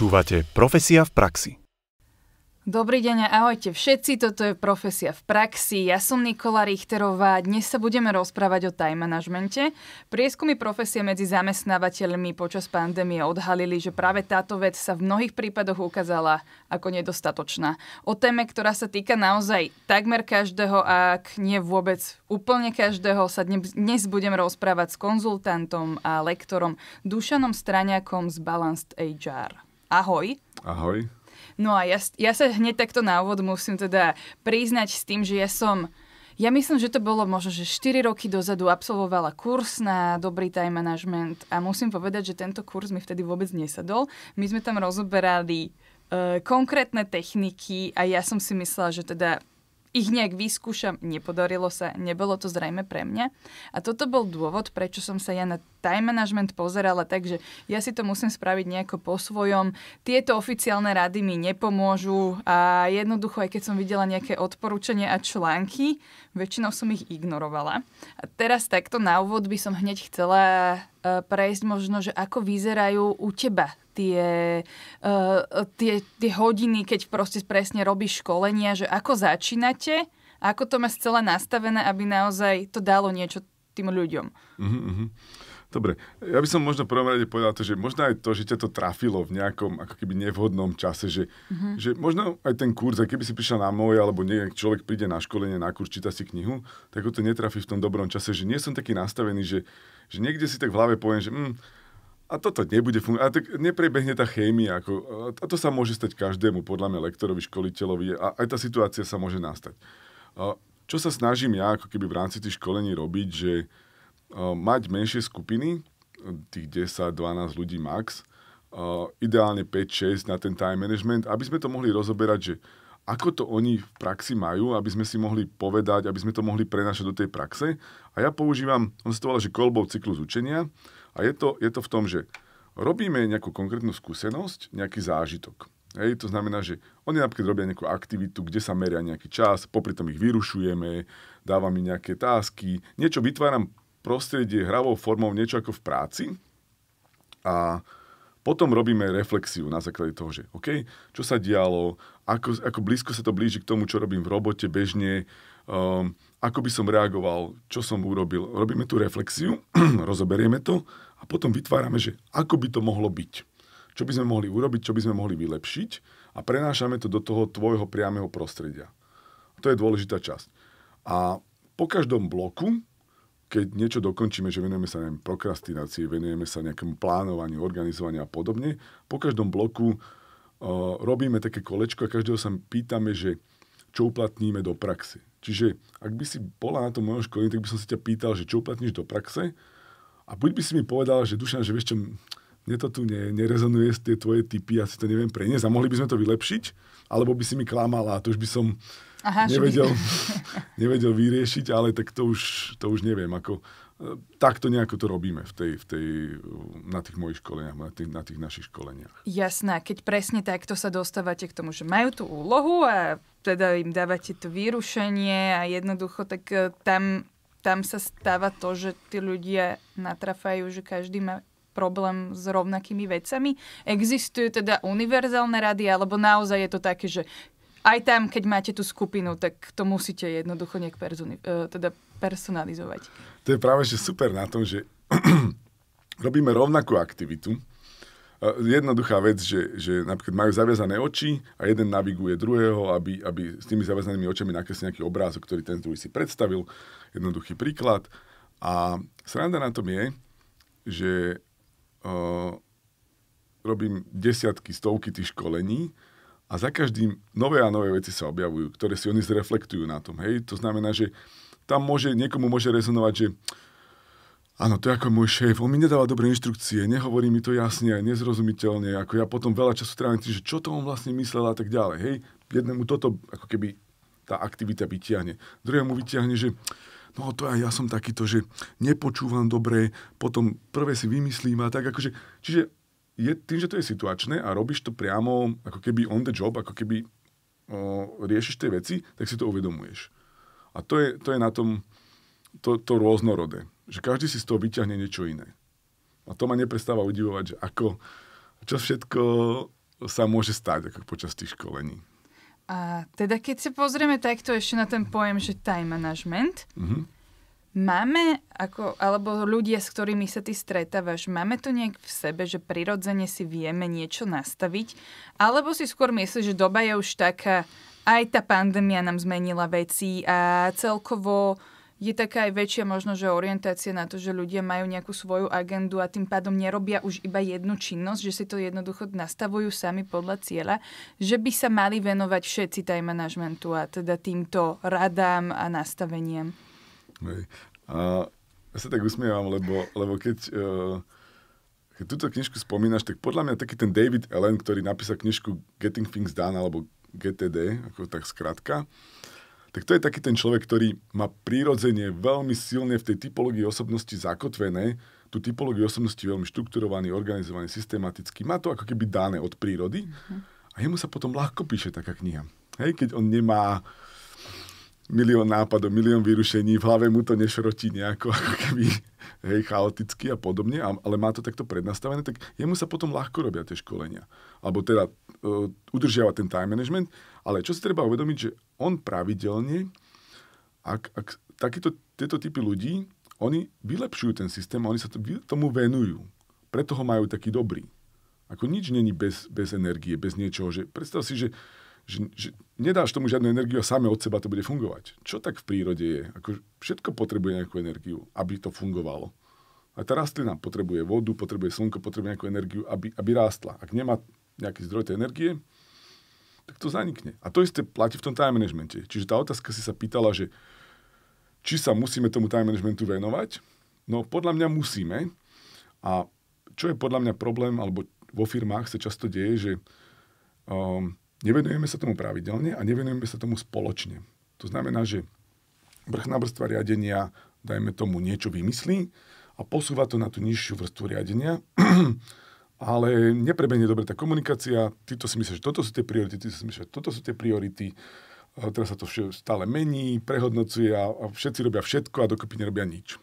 Počúvate Profesia v praxi. Dobrý deň a ahojte všetci, toto je Profesia v praxi. Ja som Nikola Richterová a dnes sa budeme rozprávať o time managemente. Prieskumy profesie medzi zamestnávateľmi počas pandémie odhalili, že práve táto vec sa v mnohých prípadoch ukázala ako nedostatočná. O téme, ktorá sa týka naozaj takmer každého, ak nie vôbec úplne každého, sa dnes budem rozprávať s konzultantom a lektorom Dušanom Straniakom z Balanced HR ahoj. Ahoj. No a ja, ja sa hneď takto na úvod musím teda priznať s tým, že ja som... Ja myslím, že to bolo možno, že 4 roky dozadu absolvovala kurz na dobrý time management a musím povedať, že tento kurz mi vtedy vôbec nesadol. My sme tam rozoberali e, konkrétne techniky a ja som si myslela, že teda ich nejak vyskúšam, nepodarilo sa, nebolo to zrejme pre mňa. A toto bol dôvod, prečo som sa ja na time management pozerala, takže ja si to musím spraviť nejako po svojom. Tieto oficiálne rady mi nepomôžu a jednoducho, aj keď som videla nejaké odporúčania a články, väčšinou som ich ignorovala. A teraz takto na úvod by som hneď chcela Eh, prejsť možno, že ako vyzerajú u teba tie, eh, tie, tie hodiny, keď proste presne robíš školenia, že ako začínate, ako to máš celé nastavené, aby naozaj to dalo niečo tým ľuďom. Uh-huh, uh-huh. Dobre, ja by som možno prvom rade povedal to, že možno aj to, že ťa to trafilo v nejakom ako keby nevhodnom čase, že, uh-huh. že možno aj ten kurz, aj keby si prišiel na môj, alebo nie, človek príde na školenie, na kurz, číta si knihu, tak ho to netrafí v tom dobrom čase, že nie som taký nastavený, že, že niekde si tak v hlave poviem, že mm, a toto nebude fungovať, a tak neprebehne tá chémia, ako, a to sa môže stať každému, podľa mňa, lektorovi, školiteľovi, a aj tá situácia sa môže nastať čo sa snažím ja ako keby v rámci tých školení robiť, že uh, mať menšie skupiny, eh, tých 10-12 ľudí max, uh, ideálne 5-6 na ten time management, aby sme to mohli rozoberať, že ako to oni v praxi majú, aby sme si mohli povedať, aby sme to mohli prenašať do tej praxe. A ja používam, on sa to volá, že kolbov cyklus učenia a je to, je to v tom, že robíme nejakú konkrétnu skúsenosť, nejaký zážitok. Hej, to znamená, že oni napríklad robia nejakú aktivitu, kde sa meria nejaký čas, popri tom ich vyrušujeme, dávam im nejaké tásky, niečo vytváram prostredie hravou formou, niečo ako v práci a potom robíme reflexiu na základe toho, že OK, čo sa dialo, ako, ako blízko sa to blíži k tomu, čo robím v robote bežne, um, ako by som reagoval, čo som urobil. Robíme tú reflexiu, rozoberieme to a potom vytvárame, že ako by to mohlo byť čo by sme mohli urobiť, čo by sme mohli vylepšiť a prenášame to do toho tvojho priamého prostredia. A to je dôležitá časť. A po každom bloku, keď niečo dokončíme, že venujeme sa neviem, prokrastinácii, venujeme sa nejakému plánovaniu, organizovaniu a podobne, po každom bloku e, robíme také kolečko a každého sa pýtame, že čo uplatníme do praxe. Čiže ak by si bola na tom mojom školení, tak by som sa ťa pýtal, že čo uplatníš do praxe a buď by si mi povedal, že Dušan, že vieš čo, mne to tu ne, nerezonuje tie tvoje typy, ja si to neviem preniesť a mohli by sme to vylepšiť, alebo by si mi klamala a to už by som Aha, nevedel, nevedel vyriešiť, ale tak to už, to už neviem. Ako, e, takto nejako to robíme v tej, v tej, na tých mojich školeniach, na tých, na tých našich školeniach. Jasné, keď presne takto sa dostávate k tomu, že majú tú úlohu a teda im dávate to vyrušenie a jednoducho, tak e, tam, tam sa stáva to, že tí ľudia natrafajú, že každý má problém s rovnakými vecami? Existujú teda univerzálne rady, alebo naozaj je to také, že aj tam, keď máte tú skupinu, tak to musíte jednoducho nejak personi- e, teda personalizovať. To je práve že super na tom, že robíme rovnakú aktivitu. E, jednoduchá vec, že, že napríklad majú zaviazané oči a jeden naviguje druhého, aby, aby s tými zaviazanými očami nakreslil nejaký obrázok, ktorý ten druhý si predstavil. Jednoduchý príklad. A sranda na tom je, že robím desiatky, stovky tých školení a za každým nové a nové veci sa objavujú, ktoré si oni zreflektujú na tom. Hej? To znamená, že tam môže, niekomu môže rezonovať, že áno, to je ako môj šéf, on mi nedáva dobré inštrukcie, nehovorí mi to jasne nezrozumiteľne, ako ja potom veľa času trávim tým, že čo to on vlastne myslel a tak ďalej. Hej? Jednému toto ako keby tá aktivita vyťahne. Druhému vyťahne, že no to aj ja som takýto, že nepočúvam dobre, potom prvé si vymyslím a tak akože, čiže je, tým, že to je situačné a robíš to priamo ako keby on the job, ako keby o, riešiš tie veci, tak si to uvedomuješ. A to je, to je na tom to, to rôznorodé, že každý si z toho vyťahne niečo iné. A to ma neprestáva udivovať, že ako, čo všetko sa môže stať ako počas tých školení. A teda keď sa pozrieme takto ešte na ten pojem, že time management, mm-hmm. máme, ako, alebo ľudia, s ktorými sa ty stretávaš, máme to nejak v sebe, že prirodzene si vieme niečo nastaviť, alebo si skôr myslíš, že doba je už taká, aj tá pandémia nám zmenila veci a celkovo uh, je taká aj väčšia možno, že orientácia na to, že ľudia majú nejakú svoju agendu a tým pádom nerobia už iba jednu činnosť, že si to jednoducho nastavujú sami podľa cieľa, že by sa mali venovať všetci time manažmentu a teda týmto radám a nastaveniem. Hej. A ja sa tak usmievam, lebo, lebo keď, uh, keď túto knižku spomínaš, tak podľa mňa taký ten David Allen, ktorý napísal knižku Getting Things Done alebo GTD, ako tak skratka, uh, tak to je taký ten človek, ktorý má prírodzene veľmi silne v tej typológii osobnosti zakotvené, tú typológiu osobnosti veľmi štrukturovaný, organizovaný, systematický. Má to ako keby dané od prírody uh-huh. a jemu sa potom ľahko píše taká kniha. Hej, keď on nemá milión nápadov, milión vyrušení, v hlave mu to nešrotí nejako ako keby hej, chaoticky a podobne, ale má to takto prednastavené, tak jemu sa potom ľahko robia tie školenia. Alebo teda uh, udržiava ten time management ale čo si treba uvedomiť, že on pravidelne, ak, ak takýto, tieto typy ľudí, oni vylepšujú ten systém a oni sa tomu venujú. Preto ho majú taký dobrý. Ako nič není bez, bez energie, bez niečoho. Že predstav si, že, že, že nedáš tomu žiadnu energiu a same od seba to bude fungovať. Čo tak v prírode je? Ako všetko potrebuje nejakú energiu, aby to fungovalo. A tá rastlina potrebuje vodu, potrebuje slnko, potrebuje nejakú energiu, aby, aby rástla. Ak nemá nejaký zdroj tej energie, tak to zanikne. A to isté platí v tom time managemente. Čiže tá otázka si sa pýtala, že či sa musíme tomu time managementu venovať? No podľa mňa musíme. A čo je podľa mňa problém, alebo vo firmách sa často deje, že um, nevenujeme sa tomu pravidelne a nevenujeme sa tomu spoločne. To znamená, že vrchná vrstva riadenia, dajme tomu, niečo vymyslí a posúva to na tú nižšiu vrstvu riadenia ale neprebenie dobre tá komunikácia, ty to si myslíš, že toto sú tie priority, ty si myslíš, že toto sú tie priority, teraz sa to stále mení, prehodnocuje a, a všetci robia všetko a dokopy nerobia nič.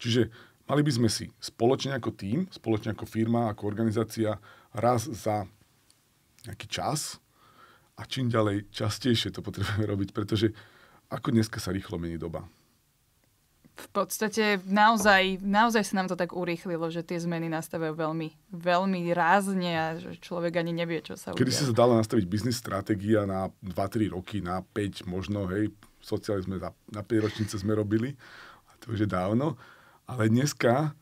Čiže mali by sme si spoločne ako tým, spoločne ako firma, ako organizácia, raz za nejaký čas a čím ďalej častejšie to potrebujeme robiť, pretože ako dneska sa rýchlo mení doba v podstate naozaj, naozaj sa nám to tak urýchlilo, že tie zmeny nastavujú veľmi, veľmi rázne a že človek ani nevie, čo sa udeje. Kedy si sa dala nastaviť biznis stratégia na 2-3 roky, na 5 možno, hej, socializme za, na 5 ročnice sme robili, a to už je dávno, ale dneska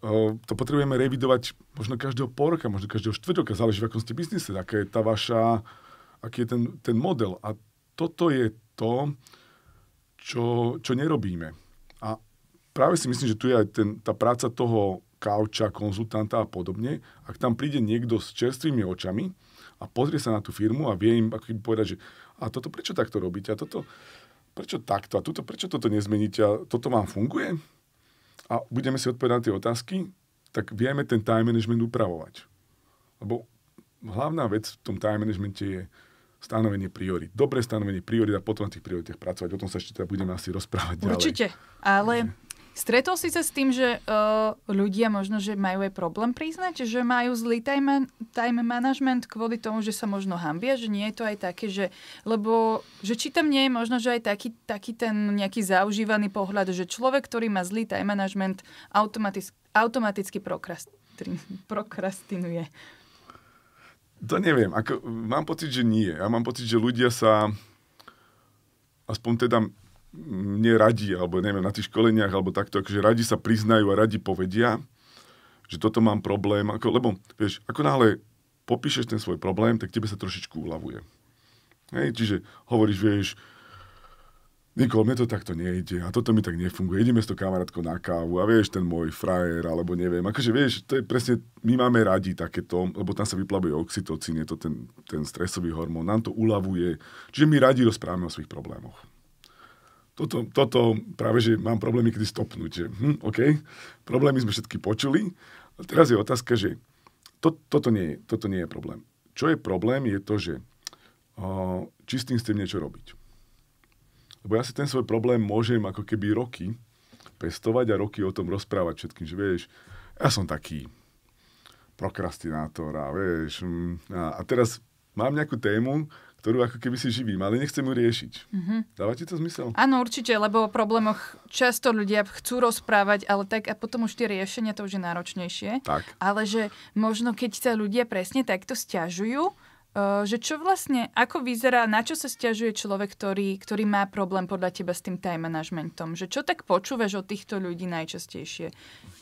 o, to potrebujeme revidovať možno každého pol roka, možno každého štvrť roka, záleží v akom ste biznise, aká je tá vaša, aký je ten, ten model. A toto je to, čo, čo nerobíme práve si myslím, že tu je aj ten, tá práca toho kauča, konzultanta a podobne. Ak tam príde niekto s čerstvými očami a pozrie sa na tú firmu a vie im ako im povedať, že a toto prečo takto robíte? A toto prečo takto? A tuto, prečo toto nezmeníte? A toto vám funguje? A budeme si odpovedať na tie otázky, tak vieme ten time management upravovať. Lebo hlavná vec v tom time managemente je stanovenie priorit. Dobre stanovenie priorit a potom na tých prioritách pracovať. O tom sa ešte teda budeme asi rozprávať Určite, ďalej. Určite, ale mm. Stretol si sa s tým, že uh, ľudia možno, že majú aj problém priznať, že majú zlý time, time management kvôli tomu, že sa možno hambia, že nie je to aj také, že, lebo, že či tam nie je možno, že aj taký, taký ten nejaký zaužívaný pohľad, že človek, ktorý má zlý time management, automaticky, automaticky prokrast, prokrastinuje. To neviem. Ako, mám pocit, že nie. Ja mám pocit, že ľudia sa aspoň teda neradi, alebo neviem, na tých školeniach, alebo takto, akože radi sa priznajú a radi povedia, že toto mám problém, ako, lebo, vieš, ako náhle popíšeš ten svoj problém, tak tebe sa trošičku uľavuje. Hej, čiže hovoríš, vieš, Nikol, mne to takto nejde a toto mi tak nefunguje. Ideme s to kamarátkou na kávu a vieš, ten môj frajer, alebo neviem. Akože vieš, to je presne, my máme radi takéto, lebo tam sa vyplavuje oxytocín, je to ten, ten stresový hormón, nám to uľavuje. Čiže my radi rozprávame o svojich problémoch toto, toto práve, že mám problémy, kedy stopnúť. Že, hm, OK, problémy sme všetky počuli. A teraz je otázka, že to, toto, nie je, toto nie je problém. Čo je problém, je to, že o, či s tým chcem niečo robiť. Lebo ja si ten svoj problém môžem ako keby roky pestovať a roky o tom rozprávať všetkým, že vieš, ja som taký prokrastinátor a vieš, hm, a, a teraz mám nejakú tému, ktorú ako keby si živím, ale nechcem ju riešiť. Mm-hmm. Dáva ti to zmysel? Áno, určite, lebo o problémoch často ľudia chcú rozprávať, ale tak a potom už tie riešenia to už je náročnejšie. Tak. Ale že možno keď sa ľudia presne takto stiažujú, E, že čo vlastne, ako vyzerá, na čo sa stiažuje človek, ktorý, ktorý má problém podľa teba s tým time managementom? Že čo tak počúvaš od týchto ľudí najčastejšie?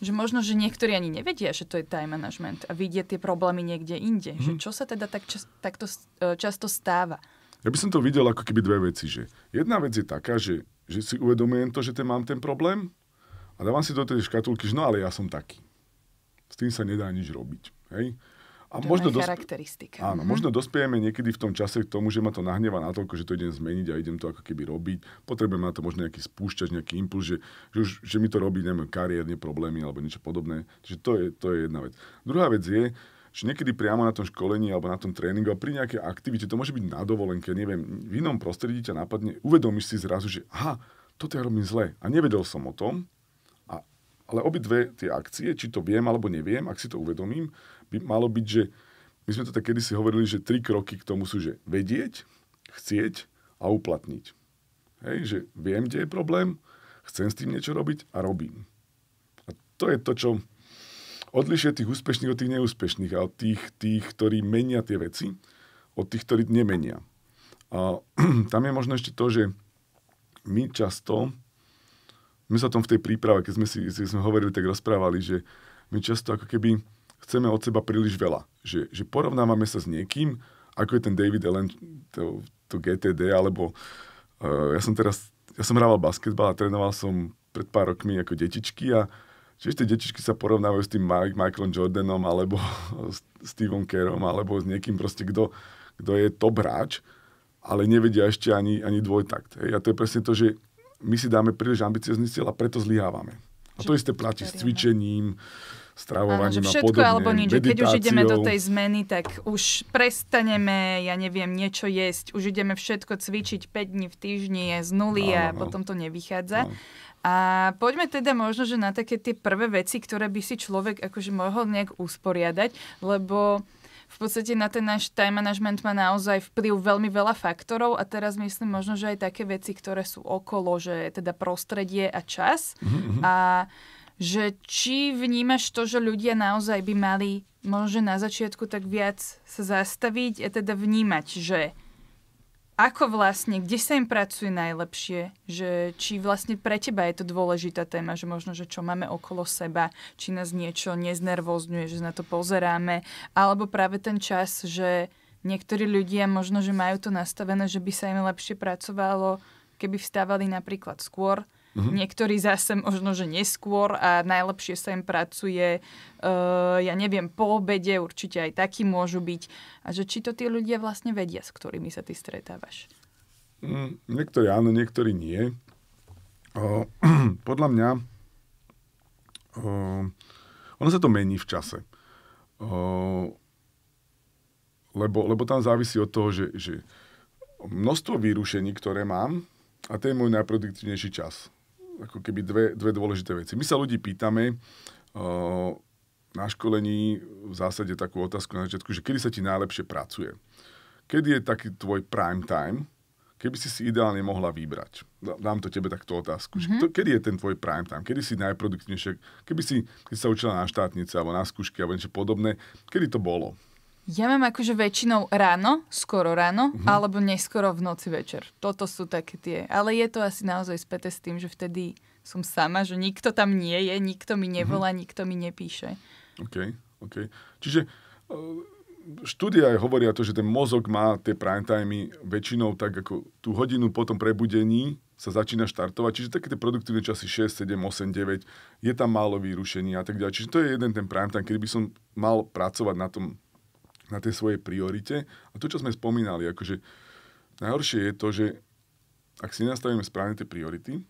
Že možno, že niektorí ani nevedia, že to je time management a vidia tie problémy niekde inde. Mm. Že mhm. čo sa teda tak čas, takto e, často stáva? Ja by som to videl ako keby dve veci. Že jedna vec je taká, že, že si uvedomujem to, že ten, mám ten problém a dávam si do tej škatulky, že no ale ja som taký. S tým sa nedá nič robiť. Hej? A to možno dosp... charakteristika. Áno, mhm. možno dospiejeme niekedy v tom čase k tomu, že ma to nahneva natoľko, že to idem zmeniť a idem to ako keby robiť. Potrebujem na to možno nejaký spúšťač, nejaký impuls, že, že, už, že mi to robí, neviem, kariérne problémy alebo niečo podobné. Čiže to je, to je jedna vec. Druhá vec je, že niekedy priamo na tom školení alebo na tom tréningu a pri nejakej aktivite, to môže byť na dovolenke, neviem, v inom prostredí ťa napadne, uvedomíš si zrazu, že aha, toto ja robím zle a nevedel som o tom ale obidve tie akcie, či to viem alebo neviem, ak si to uvedomím, by malo byť, že my sme to tak kedysi hovorili, že tri kroky k tomu sú, že vedieť, chcieť a uplatniť. Hej, že viem, kde je problém, chcem s tým niečo robiť a robím. A to je to, čo odlišuje tých úspešných od tých neúspešných a od tých, tých, ktorí menia tie veci, od tých, ktorí nemenia. A tam je možno ešte to, že my často my sa tom v tej príprave, keď sme si keď sme hovorili, tak rozprávali, že my často ako keby chceme od seba príliš veľa. Že, že porovnávame sa s niekým, ako je ten David Allen, to, to GTD, alebo uh, ja som teraz, ja som hrával basketbal a trénoval som pred pár rokmi ako detičky a Čiže tie detičky sa porovnávajú s tým Mike, Michaelom Jordanom alebo s Steveom Kerom alebo s niekým proste, kto, kto je top hráč, ale nevedia ešte ani, ani dvojtakt. Hej. A to je presne to, že my si dáme príliš ambiciozný cieľ a preto zlyhávame. A to isté platí s no? cvičením, stravovaním Áno, všetko a podobne, alebo nič. Keď už ideme do tej zmeny, tak už prestaneme, ja neviem, niečo jesť. Už ideme všetko cvičiť 5 dní v týždni, je z nuly a potom to nevychádza. Áno. A poďme teda možno, že na také tie prvé veci, ktoré by si človek akože mohol nejak usporiadať, lebo v podstate na ten náš time management má naozaj vplyv veľmi veľa faktorov a teraz myslím možno, že aj také veci, ktoré sú okolo, že teda prostredie a čas mm-hmm. a že či vnímaš to, že ľudia naozaj by mali možno na začiatku tak viac sa zastaviť a teda vnímať, že ako vlastne, kde sa im pracuje najlepšie, že či vlastne pre teba je to dôležitá téma, že možno, že čo máme okolo seba, či nás niečo neznervozňuje, že na to pozeráme, alebo práve ten čas, že niektorí ľudia možno, že majú to nastavené, že by sa im lepšie pracovalo, keby vstávali napríklad skôr, Mm-hmm. Niektorí zase možno, že neskôr a najlepšie sa im pracuje, uh, ja neviem, po obede, určite aj takí môžu byť. A že či to tí ľudia vlastne vedia, s ktorými sa ty stretávaš? Mm, niektorí áno, niektorí nie. Uh, podľa mňa uh, ono sa to mení v čase. Uh, lebo, lebo tam závisí od toho, že, že množstvo výrušení, ktoré mám, a to je môj najproduktívnejší čas ako keby dve, dve dôležité veci. My sa ľudí pýtame na školení v zásade takú otázku na začiatku, že kedy sa ti najlepšie pracuje? Kedy je taký tvoj prime time? Keby si si ideálne mohla vybrať. Dám to tebe takto otázku. Mm-hmm. To, kedy je ten tvoj prime time? Kedy si najproduktívnejšie? Keby si keď sa učila na štátnice alebo na skúšky alebo niečo podobné, kedy to bolo? Ja mám akože väčšinou ráno, skoro ráno, mm-hmm. alebo neskoro v noci večer. Toto sú také tie. Ale je to asi naozaj späté s tým, že vtedy som sama, že nikto tam nie je, nikto mi mhm. nevolá, mm-hmm. nikto mi nepíše. OK, OK. Čiže e, štúdia aj hovoria to, že ten mozog má tie prime timey väčšinou tak ako tú hodinu po tom prebudení sa začína štartovať, čiže také tie produktívne časy 6, 7, 8, 9, je tam málo výrušení a tak ďalej. Čiže to je jeden ten prime time, kedy by som mal pracovať na tom na tej svojej priorite. A to, čo sme spomínali, akože najhoršie je to, že ak si nastavíme správne tie priority,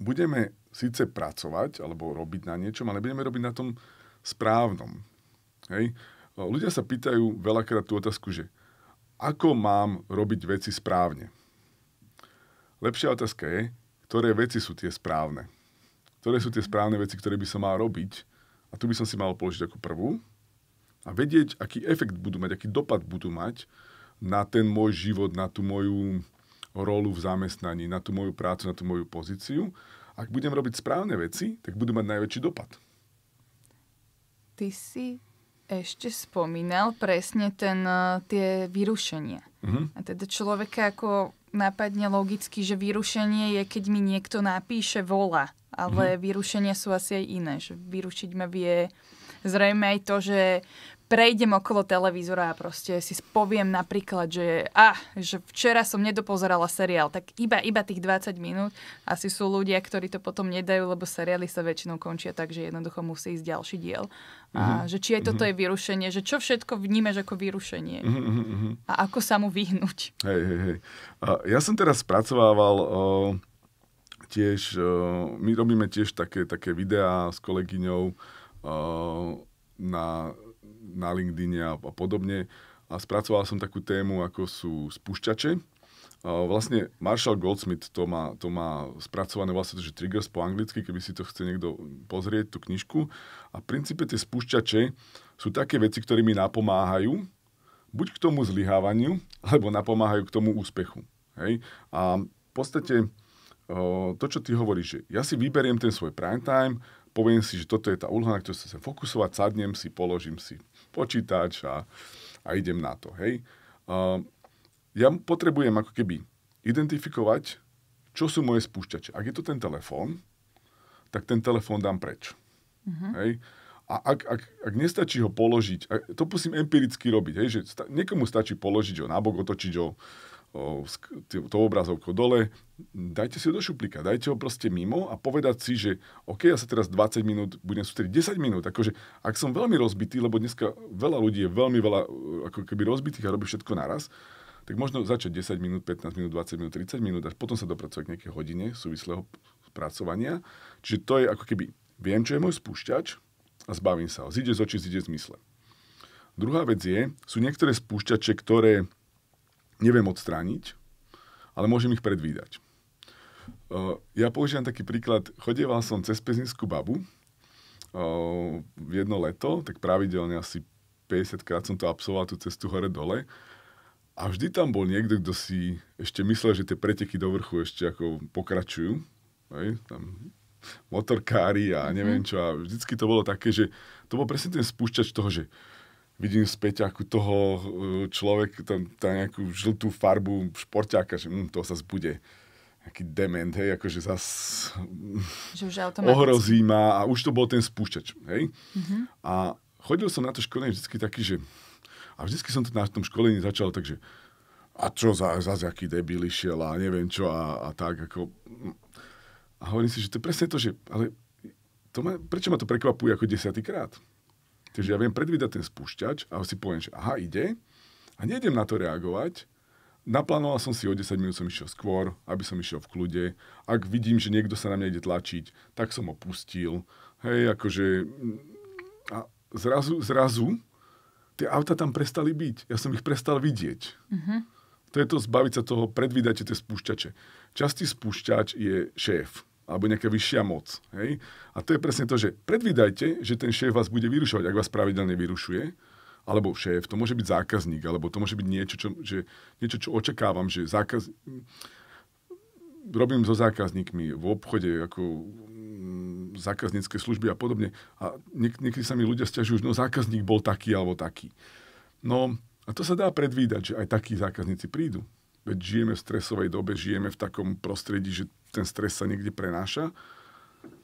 budeme síce pracovať alebo robiť na niečom, ale budeme robiť na tom správnom. Hej? Ľudia sa pýtajú veľakrát tú otázku, že ako mám robiť veci správne? Lepšia otázka je, ktoré veci sú tie správne. Ktoré sú tie správne veci, ktoré by som mal robiť? A tu by som si mal položiť ako prvú a vedieť, aký efekt budú mať, aký dopad budú mať na ten môj život, na tú moju rolu v zamestnaní, na tú moju prácu, na tú moju pozíciu. Ak budem robiť správne veci, tak budú mať najväčší dopad. Ty si ešte spomínal presne ten, eh, tie vyrušenia. Uh-huh. A teda človeka ako napadne logicky, že vyrušenie je, keď mi niekto napíše vola, ale uh-huh. vyrušenia sú asi aj iné, že vyrušiť ma vie zrejme aj to, že prejdem okolo televízora a proste si poviem napríklad, že, ah, že včera som nedopozerala seriál, tak iba, iba tých 20 minút. Asi sú ľudia, ktorí to potom nedajú, lebo seriály sa väčšinou končia tak, že jednoducho musí ísť ďalší diel. Uh-huh. A mhm. že či aj toto uh-huh. je vyrušenie, že čo všetko vnímeš ako vyrušenie uh-huh. a ako sa mu vyhnúť. Hej, hej, hej. Ja som teraz spracovával... Uh tiež, uh, my robíme tiež také, také videá s kolegyňou, Eh, na, na LinkedIn a, a podobne. A spracoval som takú tému, ako sú spúšťače. Eh, vlastne Marshall Goldsmith to má, to má spracované vlastne to, že triggers po anglicky, keby si to chce niekto pozrieť, tú knižku. A v princípe tie spúšťače sú také veci, ktoré mi napomáhajú buď k tomu zlyhávaniu, alebo napomáhajú k tomu úspechu. Hej? A v podstate eh, to, čo ty hovoríš, že ja si vyberiem ten svoj prime time, poviem si, že toto je tá úloha, na ktorú sa chcem fokusovať, sadnem si, položím si počítač a, a idem na to. Hej. Uh, ja potrebujem ako keby identifikovať, čo sú moje spúšťače. Ak je to ten telefón, tak ten telefón dám preč. Mm-hmm. Hej. A ak, ak, ak nestačí ho položiť, to musím empiricky robiť, hej, že sta- niekomu stačí položiť ho nabok, otočiť ho, tou obrazovkou dole, dajte si ho do šuplíka, dajte ho proste mimo a povedať si, že OK, ja sa teraz 20 minút budem sústrediť 10 minút. Akože, ak som veľmi rozbitý, lebo dneska veľa ľudí je veľmi veľa e, ako keby rozbitých a robí všetko naraz, tak možno začať 10 minút, 15 minút, 20 minút, 30 minút a potom sa dopracovať k nejakej hodine súvislého pracovania. Čiže to je ako keby, viem, čo je môj spúšťač a zbavím sa ho. Zíde z očí, zíde z mysle. Druhá vec je, sú niektoré spúšťače, ktoré neviem odstrániť, ale môžem ich predvídať. Ja používam taký príklad. Chodieval som cez pezinskú babu v jedno leto, tak pravidelne asi 50 krát som to absolvoval tú cestu hore-dole. A vždy tam bol niekto, kto si ešte myslel, že tie preteky do vrchu ešte ako pokračujú. Hej, tam motorkári a neviem mhm. čo. A vždycky to bolo také, že to bol presne ten spúšťač toho, že vidím späť ako toho e, človek, tam, tá nejakú žltú farbu športiaka, že hm, to sa zbude nejaký dement, hej, akože zas že už ohrozí ma a už to bol ten spúšťač, hej. Mm-hmm. A chodil som na to školenie vždycky taký, že a vždycky som to na tom školení začal takže a čo za, za aký debil išiel a neviem čo a, a tak ako a hovorím si, že to je presne to, že ale to ma, prečo ma to prekvapuje ako desiatýkrát? Takže ja viem predvídať ten spúšťač a si poviem, že aha, ide a nejdem na to reagovať, Naplánoval som si o 10 minút som išiel skôr, aby som išiel v kľude. Ak vidím, že niekto sa na mňa ide tlačiť, tak som ho pustil. Hej, akože... Mm, a zrazu, zrazu tie auta tam prestali byť. Ja som ich prestal vidieť. Mm-hmm. To je to zbaviť sa toho, predvídate tie spúšťače. Častý spúšťač je šéf alebo nejaká vyššia moc. Hej? A to je presne to, že predvídajte, že ten šéf vás bude vyrušovať, ak vás pravidelne vyrušuje, alebo šéf, to môže byť zákazník, alebo to môže byť niečo, čo, že, niečo, čo očakávam, že zákaz... robím so zákazníkmi v obchode, ako mm, zákaznícke služby a podobne. A niek- niekedy sa mi ľudia stiažujú, že no zákazník bol taký alebo taký. No a to sa dá predvídať, že aj takí zákazníci prídu. Veď žijeme v stresovej dobe, žijeme v takom prostredí, že ten stres sa niekde prenáša.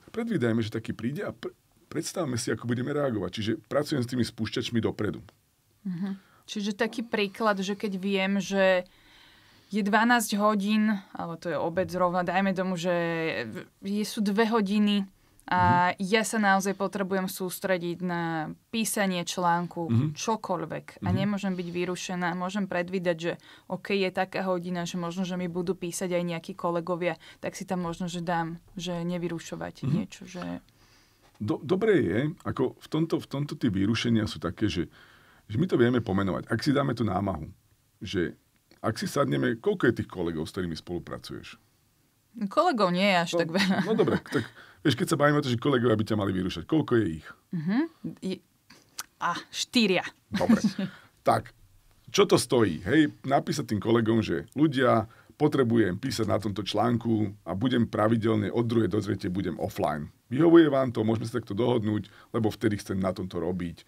Predvídajme, že taký príde a pr- predstavme si, ako budeme reagovať. Čiže pracujem s tými spúšťačmi dopredu. Mm-hmm. Čiže taký príklad, že keď viem, že je 12 hodín, ale to je obec zrovna, dajme tomu, že sú dve hodiny a mm-hmm. ja sa naozaj potrebujem sústrediť na písanie článku, mm-hmm. čokoľvek. Mm-hmm. A mhm. nemôžem byť vyrušená. Môžem predvídať, že OK, je taká hodina, že možno, že mi budú písať aj nejakí kolegovia, tak si tam možno, že dám, že nevyrušovať mm-hmm. niečo. Že... Do, dobre je, ako v tomto, v tomto tie vyrušenia sú také, že, že my to vieme pomenovať. Ak si dáme tú námahu, že ak si sadneme, koľko je tých kolegov, s ktorými spolupracuješ? Kolegov nie je až no, tak veľa. No dobre, tak Vieš, keď sa bavíme o to, že kolegovia by ťa mali vyrušať, koľko je ich? Uh-huh. A, štyria. Dobre. tak, čo to stojí? Hej, napísať tým kolegom, že ľudia, potrebujem písať na tomto článku a budem pravidelne od druhej do tretej budem offline. Vyhovuje vám to, môžeme sa takto dohodnúť, lebo vtedy chcem na tomto robiť.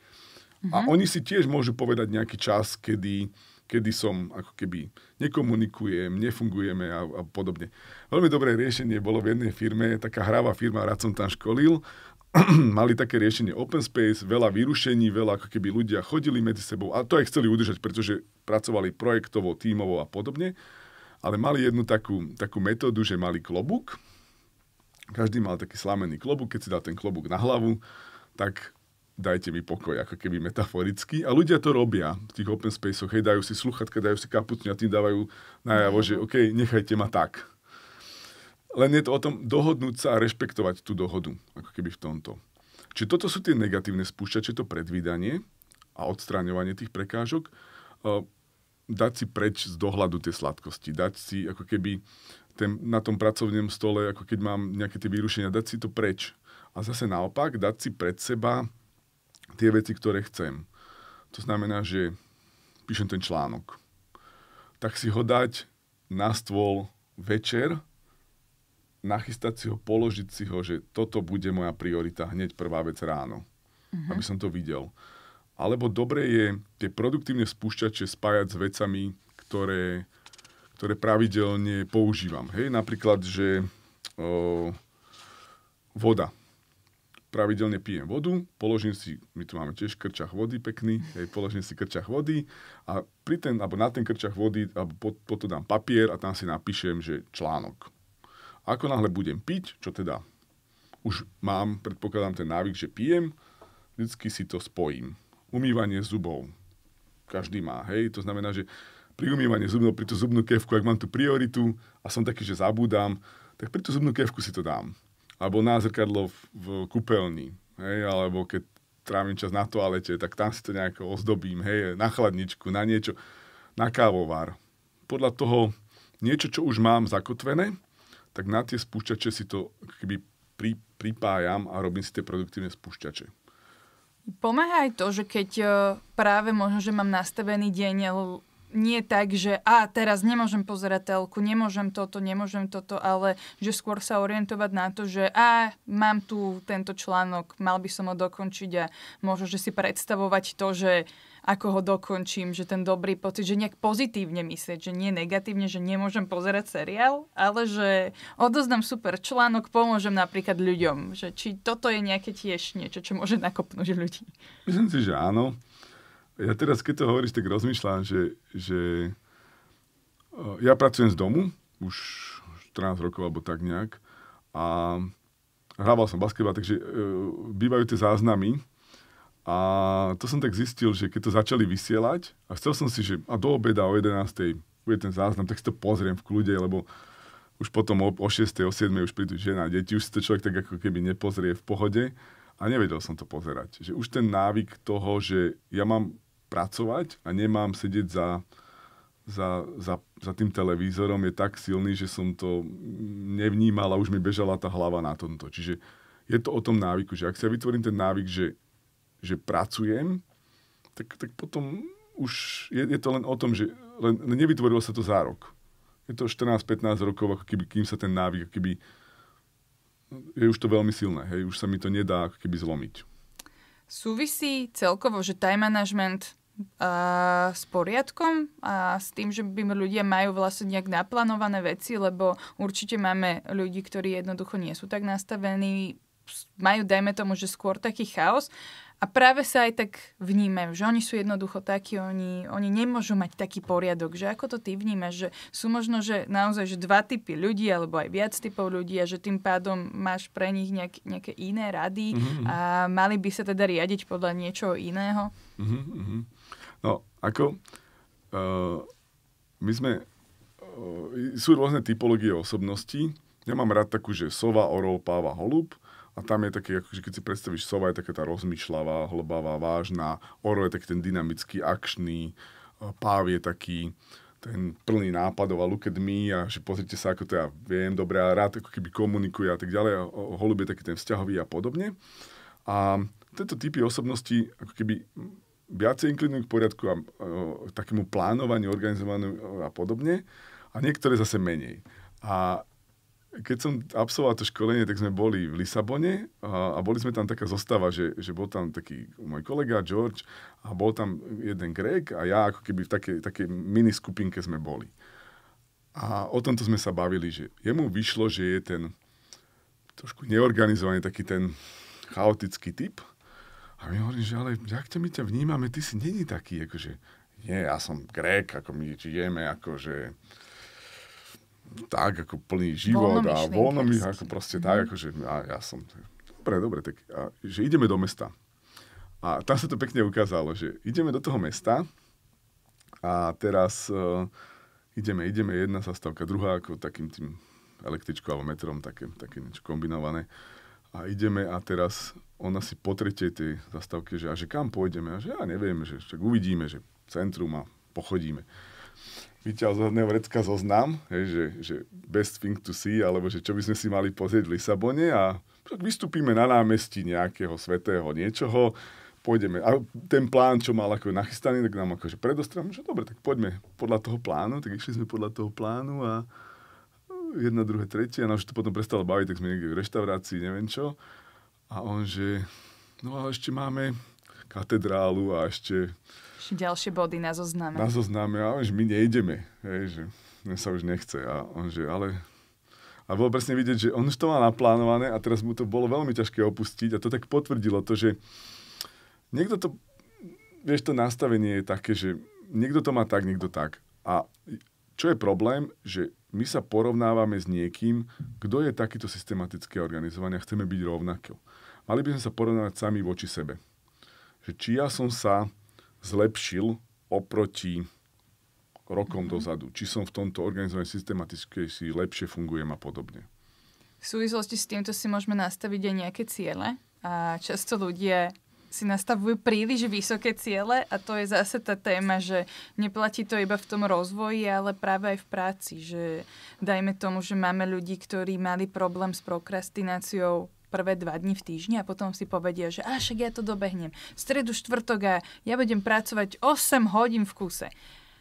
Mm-hmm. A mhm. oni si tiež môžu povedať nejaký čas, kedy kedy som ako keby nekomunikujem, nefungujeme a, a podobne. Veľmi dobré riešenie bolo v jednej firme, taká hravá firma, rád som tam školil, mali také riešenie open space, veľa vyrušení, veľa ako keby ľudia chodili medzi sebou a to aj chceli udržať, pretože pracovali projektovo, tímovo a podobne, ale mali jednu takú, takú metódu, že mali klobúk, každý mal taký slamený klobúk, keď si dal ten klobúk na hlavu, tak dajte mi pokoj, ako keby metaforicky. A ľudia to robia v tých open spaceoch, hej, dajú si sluchatka, dajú si kaputňu a tým dávajú najavo, že OK, nechajte ma tak. Len je to o tom dohodnúť sa a rešpektovať tú dohodu, ako keby v tomto. Či toto sú tie negatívne spúšťače, to predvídanie a odstráňovanie tých prekážok. Dať si preč z dohľadu tie sladkosti, dať si ako keby ten, na tom pracovnom stole, ako keď mám nejaké tie vyrušenia, dať si to preč. A zase naopak, dať si pred seba tie veci, ktoré chcem. To znamená, že píšem ten článok. Tak si ho dať na stôl večer, nachystať si ho, položiť si ho, že toto bude moja priorita hneď prvá vec ráno, uh-huh. aby som to videl. Alebo dobre je tie produktívne spúšťače spájať s vecami, ktoré, ktoré pravidelne používam. Hej, napríklad, že o, voda pravidelne pijem vodu, položím si, my tu máme tiež krčach vody pekný, hej, položím si krčach vody a pri ten, alebo na ten krčach vody alebo pod, pod to dám papier a tam si napíšem, že článok. Ako náhle budem piť, čo teda už mám, predpokladám ten návyk, že pijem, vždycky si to spojím. Umývanie zubov. Každý má, hej, to znamená, že pri umývaní zubov, pri tú zubnú kevku, ak mám tú prioritu a som taký, že zabúdam, tak pri tú zubnú kevku si to dám alebo na zrkadlo v, v kúpeľni, hej, alebo keď trávim čas na toalete, tak tam si to nejako ozdobím, hej, na chladničku, na niečo, na kávovár. Podľa toho niečo, čo už mám zakotvené, tak na tie spúšťače si to keby pri, pripájam a robím si tie produktívne spúšťače. Pomáha aj to, že keď eh, práve možno, že mám nastavený deň nie tak, že a teraz nemôžem pozerať telku, nemôžem toto, nemôžem toto, ale že skôr sa orientovať na to, že a mám tu tento článok, mal by som ho dokončiť a možno, že si predstavovať to, že ako ho dokončím, že ten dobrý pocit, že nejak pozitívne myslieť, že nie negatívne, že nemôžem pozerať seriál, ale že odoznam super článok, pomôžem napríklad ľuďom. Že či toto je nejaké tiež niečo, čo môže nakopnúť ľudí. Myslím si, že áno. Ja teraz, keď to hovoríš, tak rozmýšľam, že, že ja pracujem z domu už 14 rokov alebo tak nejak a hrával som basketbal, takže e, bývajú tie záznamy a to som tak zistil, že keď to začali vysielať a chcel som si, že a do obeda o 11. bude ten záznam, tak si to pozriem v kľude, lebo už potom o, o 6. o 7. už prídu žena a deti, už si to človek tak ako keby nepozrie v pohode a nevedel som to pozerať. Že už ten návyk toho, že ja mám pracovať a nemám sedieť za, za, za, za tým televízorom, je tak silný, že som to nevnímal a už mi bežala tá hlava na tomto. Čiže je to o tom návyku, že ak si ja vytvorím ten návyk, že, že pracujem, tak, tak potom už je, je to len o tom, že len, nevytvorilo sa to za rok. Je to 14-15 rokov, ako keby, kým sa ten návyk, ako keby, je už to veľmi silné, hej, už sa mi to nedá ako keby zlomiť. Súvisí celkovo, že time management s poriadkom a s tým, že by ľudia majú vlastne nejak naplánované veci, lebo určite máme ľudí, ktorí jednoducho nie sú tak nastavení, majú, dajme tomu, že skôr taký chaos a práve sa aj tak vnímajú, že oni sú jednoducho takí, oni, oni nemôžu mať taký poriadok, že ako to ty vnímaš, že sú možno, že naozaj, že dva typy ľudí, alebo aj viac typov ľudí a že tým pádom máš pre nich nejak, nejaké iné rady mm-hmm. a mali by sa teda riadiť podľa niečoho iného. Mm-hmm. No, ako... Uh, my sme... Uh, sú rôzne typológie osobností. Ja mám rád takú, že sova, orol, páva, holub. A tam je taký, akože keď si predstavíš, sova je taká tá rozmýšľavá, hlbavá, vážna. Orol je taký ten dynamický, akčný. Páv je taký ten plný nápadov a look at me a že pozrite sa, ako to ja viem, dobre a rád ako keby komunikuje a tak ďalej. holub je taký ten vzťahový a podobne. A tento typy osobnosti ako keby viacej inklinujú k poriadku a, a, e, a takému plánovaniu, organizovanú a podobne a niektoré zase menej. A keď som absolvoval to školenie, tak sme boli v Lisabone a, a boli sme tam taká zostava, že, že bol tam taký môj kolega George a bol tam jeden Grek a ja ako keby v takej, takej mini skupinke sme boli. A o tomto sme sa bavili, že jemu vyšlo, že je ten trošku neorganizovaný, taký ten chaotický typ a my hovorím, že ale jak my ťa vnímame, ty si není taký, akože, nie, ja som grek, ako my žijeme, akože, tak, ako plný život a voľno mi, ako proste mm. tak, akože, a ja som, dobre, dobre, tak, a, že ideme do mesta. A tam sa to pekne ukázalo, že ideme do toho mesta a teraz uh, ideme, ideme, jedna zastávka, druhá, ako takým tým električkou alebo metrom, také, také niečo kombinované. A ideme a teraz ona si po tretej tej zastávke, že a že kam pôjdeme? A že ja neviem, že však uvidíme, že centrum a pochodíme. Vyťahol z hodného vrecka zoznam, hej, že, že best thing to see, alebo že čo by sme si mali pozrieť v Lisabone a tak vystúpime na námestí nejakého svetého niečoho, pôjdeme. A ten plán, čo mal ako nachystaný, tak nám akože predostrel, že dobre, tak poďme podľa toho plánu, tak išli sme podľa toho plánu a jedna, druhé, tretie, a už to potom prestalo baviť, tak sme niekde v reštaurácii, neviem čo. A on, že no a ešte máme katedrálu a ešte... Ešte ďalšie body na zozname. Na zozname, a on, že my nejdeme, hej, že mne sa už nechce. A on, že ale... A bolo presne vidieť, že on už to mal naplánované a teraz mu to bolo veľmi ťažké opustiť a to tak potvrdilo to, že niekto to, vieš, to nastavenie je také, že niekto to má tak, niekto tak. A čo je problém, že my sa porovnávame s niekým, kto je takýto systematicky organizovaný a chceme byť rovnako. Mali by sme sa porovnávať sami voči sebe. Že či ja som sa zlepšil oproti rokom mm-hmm. dozadu. Či som v tomto organizovaný systematickej si lepšie fungujem a podobne. V súvislosti s týmto si môžeme nastaviť aj nejaké ciele. A často ľudia si nastavujú príliš vysoké ciele a to je zase tá téma, že neplatí to iba v tom rozvoji, ale práve aj v práci, že dajme tomu, že máme ľudí, ktorí mali problém s prokrastináciou prvé dva dni v týždni a potom si povedia, že a však ja to dobehnem. V stredu, štvrtok a ja budem pracovať 8 hodín v kuse.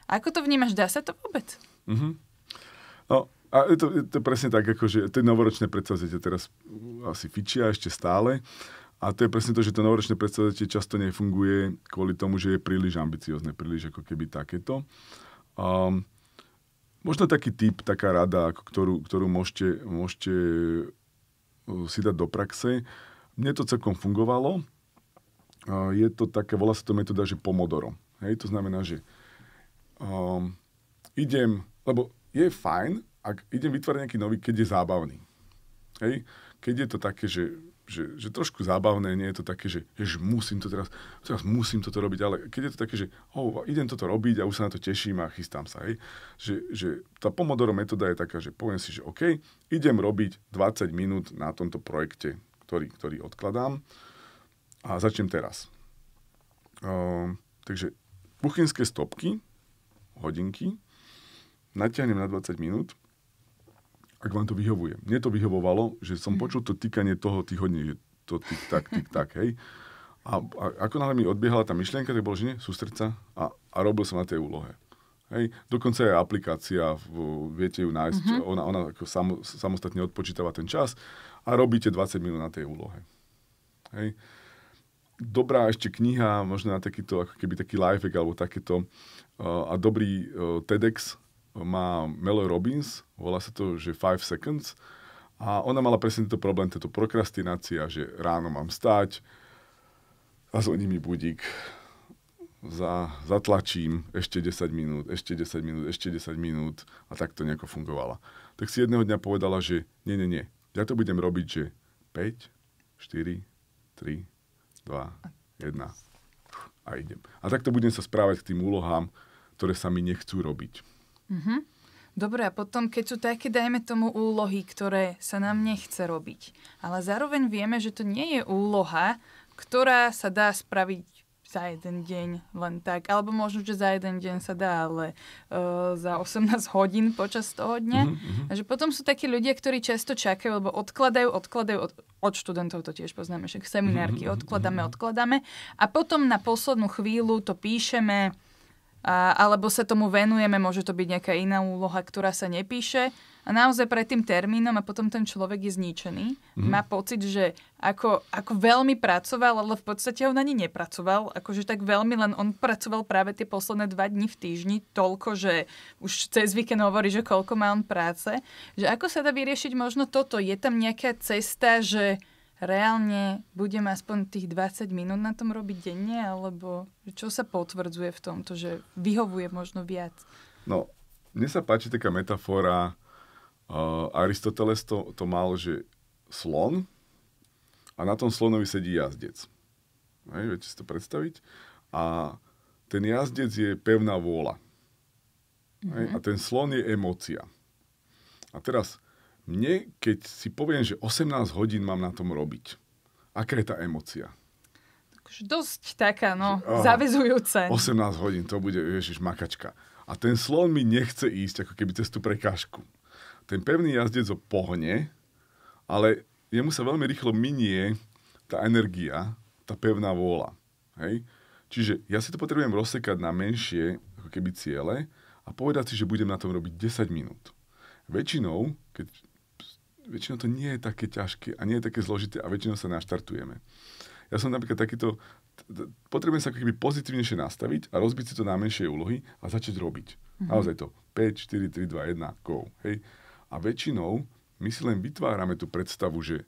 Ako to vnímaš? Dá sa to vôbec? Mm-hmm. No, a je to, je to presne tak, ako že tie novoročné predsavzatia teraz asi fičia ešte stále. A to je presne to, že to novoročné predstavenie často nefunguje kvôli tomu, že je príliš ambiciozne, príliš ako keby takéto. Um, možno taký typ, taká rada, ktorú, ktorú môžete, môžete e, si dať do praxe. Mne to celkom fungovalo. Uh, je to také, volá sa to metóda, že pomodoro. Hej, to znamená, že um, idem, lebo je fajn, ak idem vytvárať nejaký nový, keď je zábavný. Hej, keď je to také, že že, že trošku zábavné, nie je to také, že jež, musím to teraz, teraz musím toto robiť, ale keď je to také, že oh, idem toto robiť a už sa na to teším a chystám sa, hej, že, že tá Pomodoro metóda je taká, že poviem si, že OK, idem robiť 20 minút na tomto projekte, ktorý, ktorý odkladám a začnem teraz. Uh, takže kuchynské stopky, hodinky, natiahnem na 20 minút, ak vám to vyhovuje. Mne to vyhovovalo, že som mm. počul to týkanie toho tých hodín, že to tik tak, tik tak, hej. A, a ako náhle mi odbiehala tá myšlienka, tak bolo, že nie, sústredca a, a robil som na tej úlohe. Hej, dokonca je aplikácia, viete ju nájsť, mm-hmm. ona, ona ako sam, samostatne odpočítava ten čas a robíte 20 minút na tej úlohe. Hej. Dobrá ešte kniha, možno na takýto, ako keby taký lifehack alebo takéto uh, a dobrý uh, TEDx má Melo Robbins, volá sa to, že 5 seconds, a ona mala presne tento problém, tento prokrastinácia, že ráno mám stať a zvoní mi budík, za, zatlačím ešte 10 minút, ešte 10 minút, ešte 10 minút a tak to nejako fungovala. Tak si jedného dňa povedala, že nie, nie, nie, ja to budem robiť, že 5, 4, 3, 2, 1 a idem. A takto budem sa správať k tým úlohám, ktoré sa mi nechcú robiť. Mm-hmm. Dobre, a potom, keď sú také, dajme tomu, úlohy, ktoré sa nám nechce robiť, ale zároveň vieme, že to nie je úloha, ktorá sa dá spraviť za jeden deň len tak, alebo možno, že za jeden deň sa dá, ale uh, za 18 hodín počas toho dňa. Mm-hmm. A že potom sú takí ľudia, ktorí často čakajú, lebo odkladajú, odkladajú, od, od študentov to tiež poznáme, že mhm, seminárky, mm-hmm. odkladáme, odkladáme a potom na poslednú chvíľu to píšeme, a, alebo sa tomu venujeme, môže to byť nejaká iná úloha, ktorá sa nepíše a naozaj pred tým termínom a potom ten človek je zničený. Mm. Má pocit, že ako, ako veľmi pracoval, ale v podstate on ani nepracoval, akože tak veľmi, len on pracoval práve tie posledné dva dni v týždni, toľko, že už cez víkend hovorí, že koľko má on práce. Že ako sa dá vyriešiť možno toto? Je tam nejaká cesta, že reálne budem aspoň tých 20 minút na tom robiť denne, alebo čo sa potvrdzuje v tomto, že vyhovuje možno viac? No, mne sa páči taká metafora, uh, Aristoteles to, to mal, že slon a na tom slonovi sedí jazdec. Hej, viete si to predstaviť? A ten jazdec je pevná vôľa. Mm-hmm. Hej, mhm. a ten slon je emócia. A teraz mne, keď si poviem, že 18 hodín mám na tom robiť, aká je tá emocia? Takže dosť taká, no, že, zavizujúce. 18 hodín, to bude, ježiš, makačka. A ten slon mi nechce ísť, ako keby cez tú prekážku. Ten pevný jazdec ho pohne, ale jemu sa veľmi rýchlo minie tá energia, tá pevná vôľa. Hej? Čiže ja si to potrebujem rozsekať na menšie ako keby ciele a povedať si, že budem na tom robiť 10 minút. Väčšinou, keď väčšinou to nie je také ťažké a nie je také zložité a väčšinou sa naštartujeme. Ja som napríklad takýto, potrebujem sa keby pozitívnejšie nastaviť a rozbiť si to na menšie úlohy a začať robiť. Mm-hmm. Naozaj to 5, 4, 3, 2, 1, go. Hej. A väčšinou my si len vytvárame tú predstavu, že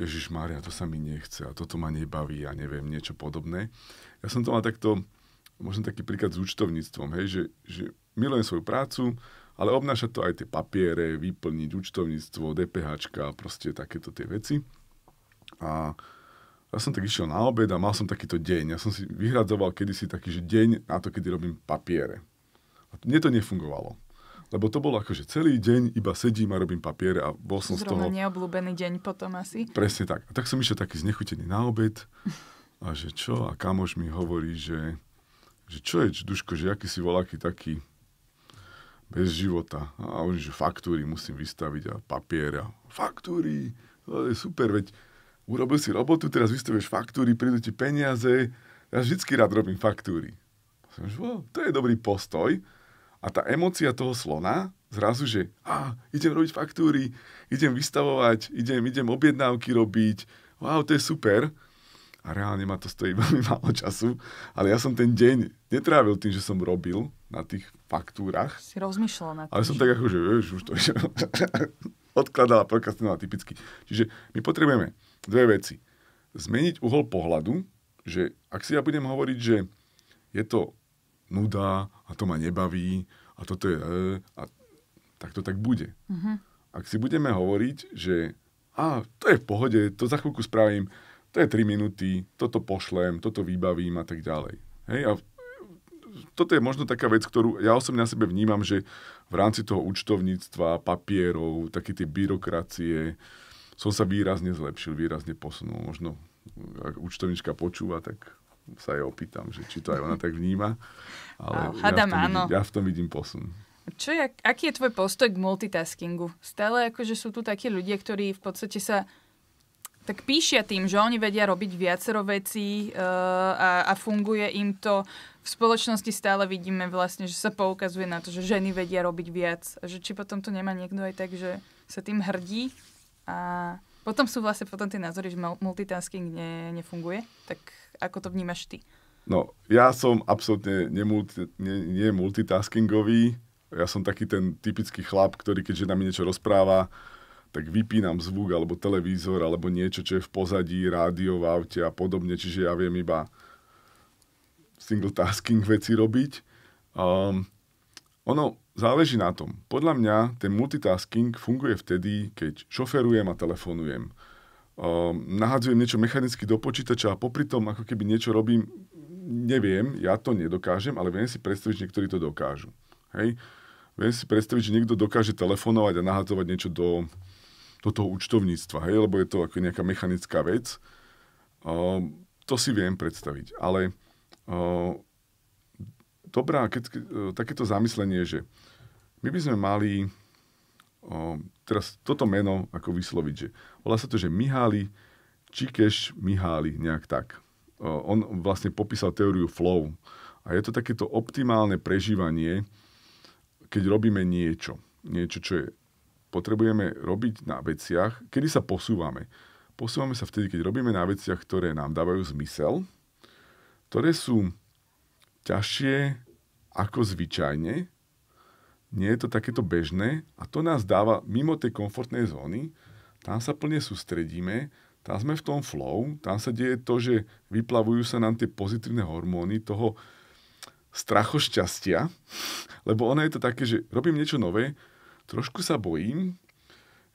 Ježiš Mária, to sa mi nechce a toto ma nebaví a neviem, niečo podobné. Ja som to mal takto, možno taký príklad s účtovníctvom, hej, že, že milujem svoju prácu, ale obnáša to aj tie papiere, vyplniť účtovníctvo, DPH, proste takéto tie veci. A ja som tak išiel na obed a mal som takýto deň. Ja som si vyhradzoval kedysi taký, že deň na to, kedy robím papiere. A mne to nefungovalo. Lebo to bolo akože celý deň iba sedím a robím papiere a bol som Zrovna z toho... neobľúbený deň potom asi. Presne tak. A tak som išiel taký znechutený na obed a že čo? A kamoš mi hovorí, že, že čo je, Duško, že aký si voláky taký bez života. A on, že faktúry musím vystaviť a papier a faktúry, to je super, veď urobil si robotu, teraz vystavíš faktúry, prídu ti peniaze. Ja vždycky rád robím faktúry. Som, že, to je dobrý postoj. A tá emocia toho slona, zrazu, že á, idem robiť faktúry, idem vystavovať, idem, idem objednávky robiť, wow, to je super a reálne ma to stojí veľmi málo času, ale ja som ten deň netrávil tým, že som robil na tých faktúrach. Si rozmýšľal na tým. Ale som tak ako, že vieš, už to je. odkladala, prokrastinovala typicky. Čiže my potrebujeme dve veci. Zmeniť uhol pohľadu, že ak si ja budem hovoriť, že je to nuda a to ma nebaví a toto je... E, a tak to tak bude. Mm-hmm. Ak si budeme hovoriť, že a to je v pohode, to za chvíľku spravím, to je 3 minúty, toto pošlem, toto vybavím a tak ďalej. Hej, a toto je možno taká vec, ktorú ja osobne na sebe vnímam, že v rámci toho účtovníctva, papierov, také tie byrokracie, som sa výrazne zlepšil, výrazne posunul. Možno ak účtovníčka počúva, tak sa jej opýtam, že či to aj ona tak vníma. Ale Hadam, ja, v vidím, áno. ja v tom vidím posun. Čo je, aký je tvoj postoj k multitaskingu? Stále akože sú tu takí ľudia, ktorí v podstate sa tak píšia tým, že oni vedia robiť viacero vecí uh, a, a funguje im to. V spoločnosti stále vidíme vlastne, že sa poukazuje na to, že ženy vedia robiť viac. A že či potom to nemá niekto aj tak, že sa tým hrdí a potom sú vlastne potom tie názory, že multitasking ne, nefunguje. Tak ako to vnímaš ty? No, ja som absolútne nemulti, ne, nie multitaskingový. Ja som taký ten typický chlap, ktorý keď žena mi niečo rozpráva, tak vypínam zvuk alebo televízor alebo niečo, čo je v pozadí, rádio v aute a podobne, čiže ja viem iba single tasking veci robiť. Um, ono záleží na tom. Podľa mňa ten multitasking funguje vtedy, keď šoferujem a telefonujem. Um, nahadzujem niečo mechanicky do počítača a popri tom, ako keby niečo robím, neviem, ja to nedokážem, ale viem si predstaviť, že niektorí to dokážu. Hej? Viem si predstaviť, že niekto dokáže telefonovať a nahadzovať niečo do, do toho účtovníctva, hej, lebo je to ako nejaká mechanická vec. O, to si viem predstaviť, ale o, dobrá, keď, takéto zamyslenie, že my by sme mali o, teraz toto meno ako vysloviť, že volá sa to, že Mihály Čikeš Mihály, nejak tak. O, on vlastne popísal teóriu flow a je to takéto optimálne prežívanie, keď robíme niečo. Niečo, čo je potrebujeme robiť na veciach, kedy sa posúvame. Posúvame sa vtedy, keď robíme na veciach, ktoré nám dávajú zmysel, ktoré sú ťažšie ako zvyčajne, nie je to takéto bežné a to nás dáva mimo tej komfortnej zóny, tam sa plne sústredíme, tam sme v tom flow, tam sa deje to, že vyplavujú sa nám tie pozitívne hormóny toho strachošťastia, lebo ono je to také, že robím niečo nové, trošku sa bojím,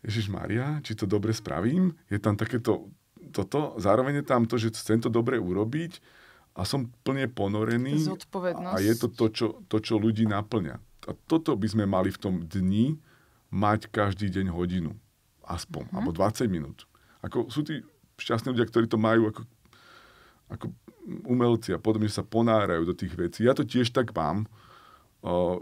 Ježiš Maria, či to dobre spravím, je tam takéto toto, zároveň je tam to, že chcem to dobre urobiť a som plne ponorený a je to to čo, to, čo ľudí naplňa. A toto by sme mali v tom dni mať každý deň hodinu, aspoň, mm-hmm. alebo 20 minút. Ako sú tí šťastní ľudia, ktorí to majú ako, ako umelci a podobne, že sa ponárajú do tých vecí. Ja to tiež tak mám,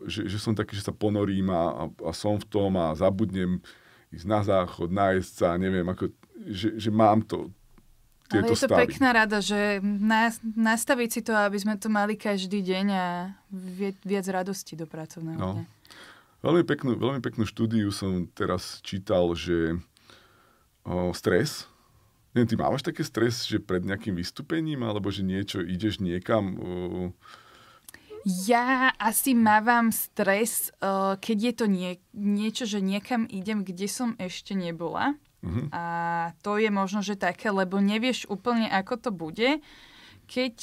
že, že som taký, že sa ponorím a, a som v tom a zabudnem ísť na záchod, nájsť sa, neviem, ako, že, že mám to, tieto Ale je to stavy. pekná rada, že nastaviť si to, aby sme to mali každý deň a viac radosti do pracovného no. dňa. Veľmi peknú, veľmi peknú štúdiu som teraz čítal, že o, stres. Neviem, ty mávaš také stres, že pred nejakým vystúpením, alebo že niečo, ideš niekam... O, ja asi mávam stres, eh, keď je to nie, niečo, že niekam idem, kde som ešte nebola. Uh-huh. A to je možno, že také, lebo nevieš úplne, ako to bude keď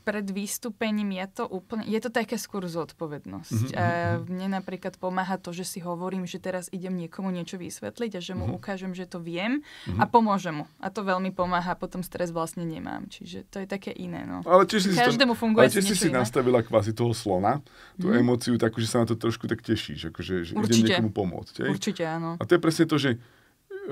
pred vystúpením je to úplne, je to také skôr zodpovednosť. Mm-hmm. A mhm, mhm. mne napríklad pomáha to, že si hovorím, že teraz idem niekomu niečo vysvetliť a že mu mm-hmm. ukážem, že to viem mm-hmm. a pomôžem mu. A to veľmi pomáha, potom stres vlastne nemám. Čiže to je také iné. No. Ale či si, Každému funguje ale či si, si nastavila kvázi toho slona, tú mm-hmm. emóciu takú, že sa na to trošku tak tešíš, akože, že Určite. idem niekomu pomôcť. Aj? Určite, áno. A to je presne to, že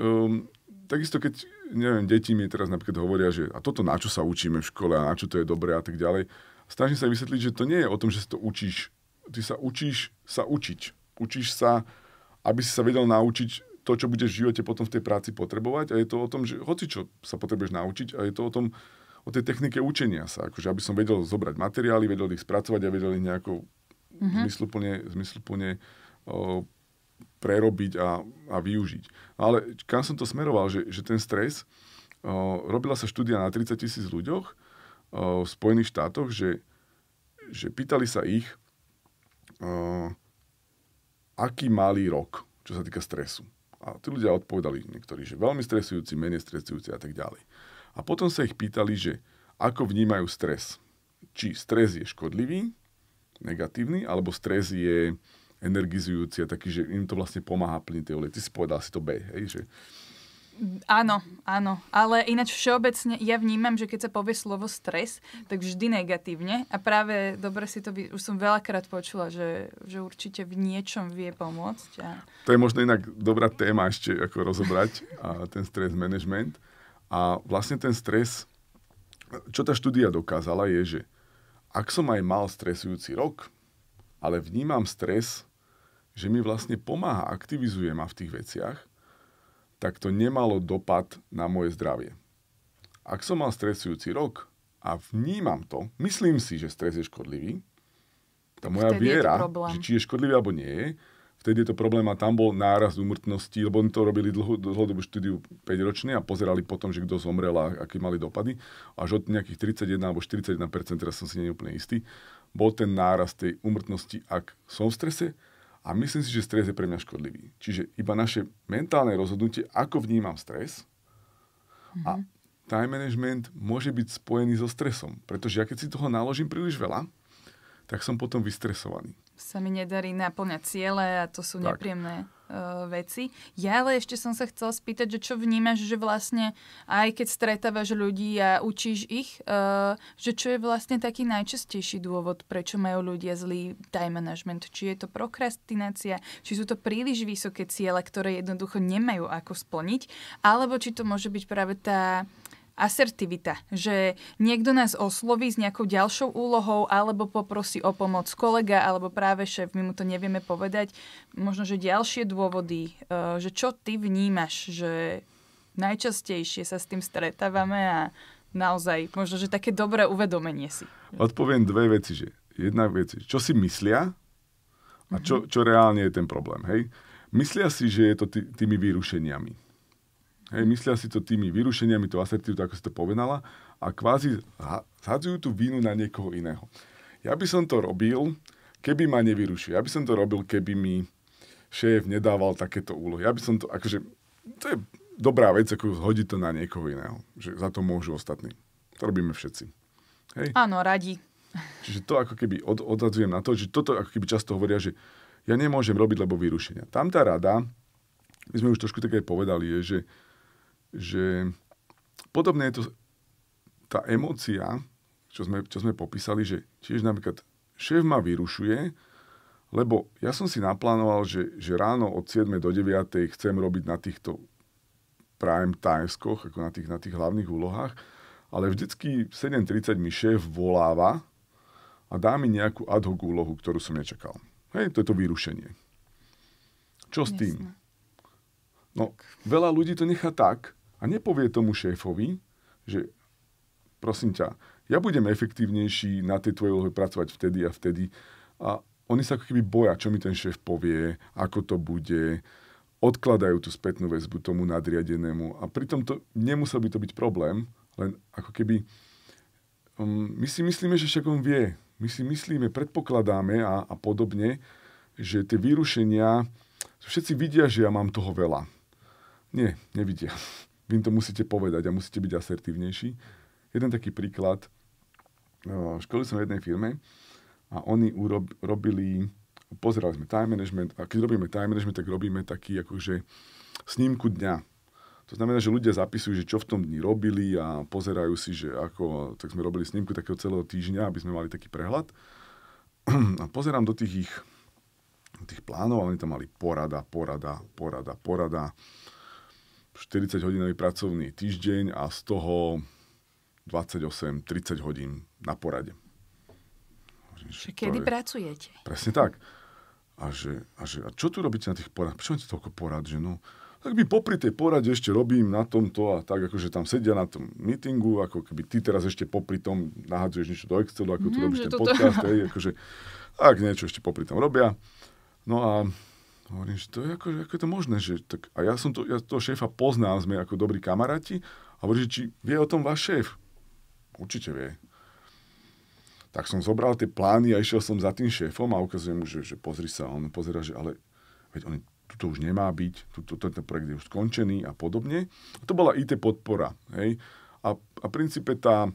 um, takisto keď, neviem, deti mi teraz napríklad hovoria, že a toto na čo sa učíme v škole a na čo to je dobré a tak ďalej, snažím sa vysvetliť, že to nie je o tom, že si to učíš. Ty sa učíš sa učiť. Učíš sa, aby si sa vedel naučiť to, čo budeš v živote potom v tej práci potrebovať. A je to o tom, že hoci čo sa potrebuješ naučiť, a je to o tom, o tej technike učenia sa. Akože aby som vedel zobrať materiály, vedel ich spracovať a vedel ich nejako mm-hmm. zmysluplne, zmysluplne prerobiť a, a využiť. Ale kam som to smeroval, že, že ten stres, o, robila sa štúdia na 30 tisíc ľuďoch o, v Spojených štátoch, že, že pýtali sa ich, o, aký malý rok, čo sa týka stresu. A tí ľudia odpovedali niektorí, že veľmi stresujúci, menej stresujúci a tak ďalej. A potom sa ich pýtali, že ako vnímajú stres. Či stres je škodlivý, negatívny, alebo stres je energizujúci a taký, že im to vlastne pomáha plniť tie olie. Ty si povedal si to B, hej, že... Áno, áno. Ale ináč všeobecne ja vnímam, že keď sa povie slovo stres, tak vždy negatívne. A práve dobre si to, by, už som veľakrát počula, že, že určite v niečom vie pomôcť. A... To je možno inak dobrá téma ešte ako rozobrať, a ten stres management. A vlastne ten stres, čo tá štúdia dokázala, je, že ak som aj mal stresujúci rok, ale vnímam stres že mi vlastne pomáha, aktivizuje ma v tých veciach, tak to nemalo dopad na moje zdravie. Ak som mal stresujúci rok a vnímam to, myslím si, že stres je škodlivý, tá moja vtedy viera, že či je škodlivý alebo nie vtedy je to problém a tam bol náraz úmrtnosti, lebo oni to robili dlho, dlhodobú štúdiu 5-ročne a pozerali potom, že kto zomrel a aké mali dopady. Až od nejakých 31 alebo 41%, teraz som si neúplne istý, bol ten náraz tej úmrtnosti, ak som v strese, a myslím si, že stres je pre mňa škodlivý. Čiže iba naše mentálne rozhodnutie, ako vnímam stres mm-hmm. a mhm. time management môže byť spojený so stresom. Pretože ja keď si toho naložím príliš veľa, tak som potom vystresovaný. Sa mi nedarí naplňať ciele a to sú nepríjemné uh, veci. Ja ale ešte som sa chcel spýtať, že čo vnímaš, že vlastne aj keď stretávaš ľudí a učíš ich, uh, že čo je vlastne taký najčastejší dôvod, prečo majú ľudia zlý time management? Či je to prokrastinácia, či sú to príliš vysoké ciele, ktoré jednoducho nemajú ako splniť, alebo či to môže byť práve tá asertivita, že niekto nás osloví s nejakou ďalšou úlohou alebo poprosí o pomoc kolega alebo práve šéf, my mu to nevieme povedať. Možno, že ďalšie dôvody, e, že čo ty vnímaš, že najčastejšie sa s tým stretávame a naozaj možno, že také dobré uvedomenie si. Odpoviem dve veci, že jedna vec, čo si myslia a čo, mhm. čo reálne je ten problém, hej? Myslia si, že je to tými vyrušeniami Hej, myslia si to tými vyrušeniami, to asertivitu, ako si to povedala, a kvázi zhadzujú tú vínu na niekoho iného. Ja by som to robil, keby ma nevyrušil. Ja by som to robil, keby mi šéf nedával takéto úlohy. Ja by som to, akože, to je dobrá vec, ako zhodiť to na niekoho iného. Že za to môžu ostatní. To robíme všetci. Hej? Áno, radi. Čiže to ako keby od, odzadzujem na to, že toto ako keby často hovoria, že ja nemôžem robiť, lebo vyrušenia. Tam tá rada, my sme už trošku také povedali, je, že že podobne je to tá emócia, čo sme, čo sme popísali, že tiež napríklad šéf ma vyrušuje, lebo ja som si naplánoval, že, že ráno od 7 do 9 chcem robiť na týchto prime timeskoch, ako na tých, na tých hlavných úlohách, ale vždycky 7.30 mi šéf voláva a dá mi nejakú ad hoc úlohu, ktorú som nečakal. Hej, to je to vyrušenie. Čo s tým? No, veľa ľudí to nechá tak, a nepovie tomu šéfovi, že prosím ťa, ja budem efektívnejší na tej tvojej úlohe pracovať vtedy a vtedy. A oni sa ako keby boja, čo mi ten šéf povie, ako to bude, odkladajú tú spätnú väzbu tomu nadriadenému. A pritom to nemusel by to byť problém, len ako keby um, my si myslíme, že však on vie. My si myslíme, predpokladáme a, a podobne, že tie vyrušenia, všetci vidia, že ja mám toho veľa. Nie, nevidia. Vy im to musíte povedať a musíte byť asertívnejší. Jeden taký príklad. školili som v jednej firme a oni urob, robili, pozerali sme time management a keď robíme time management, tak robíme taký akože snímku dňa. To znamená, že ľudia zapisujú, že čo v tom dni robili a pozerajú si, že ako, tak sme robili snímku takého celého týždňa, aby sme mali taký prehľad. A pozerám do tých ich tých plánov, ale oni tam mali porada, porada, porada, porada. 40-hodinový pracovný týždeň a z toho 28-30 hodín na porade. Že Kedy je... pracujete? Presne tak. A, že, a, že, a čo tu robíte na tých poradách? Prečo máte toľko porad? Že no, tak by popri tej porade ešte robím na tomto a tak, akože tam sedia na tom meetingu, ako keby ty teraz ešte popri tom nahadzuješ niečo do Excelu, ako tu mm, robíš ten toto... podcast, Hej, akože, tak niečo ešte popri tom robia. No a Hovorím, že to je ako, ako je to možné, že tak, a ja som to, ja toho šéfa poznal, sme ako dobrí kamaráti, a hovorím, že či vie o tom váš šéf? Určite vie. Tak som zobral tie plány a išiel som za tým šéfom a ukazujem mu, že, že pozri sa, on pozera, že ale veď on tu už nemá byť, tuto, tento projekt je už skončený a podobne. A to bola IT podpora. Hej? A, a v princípe tá,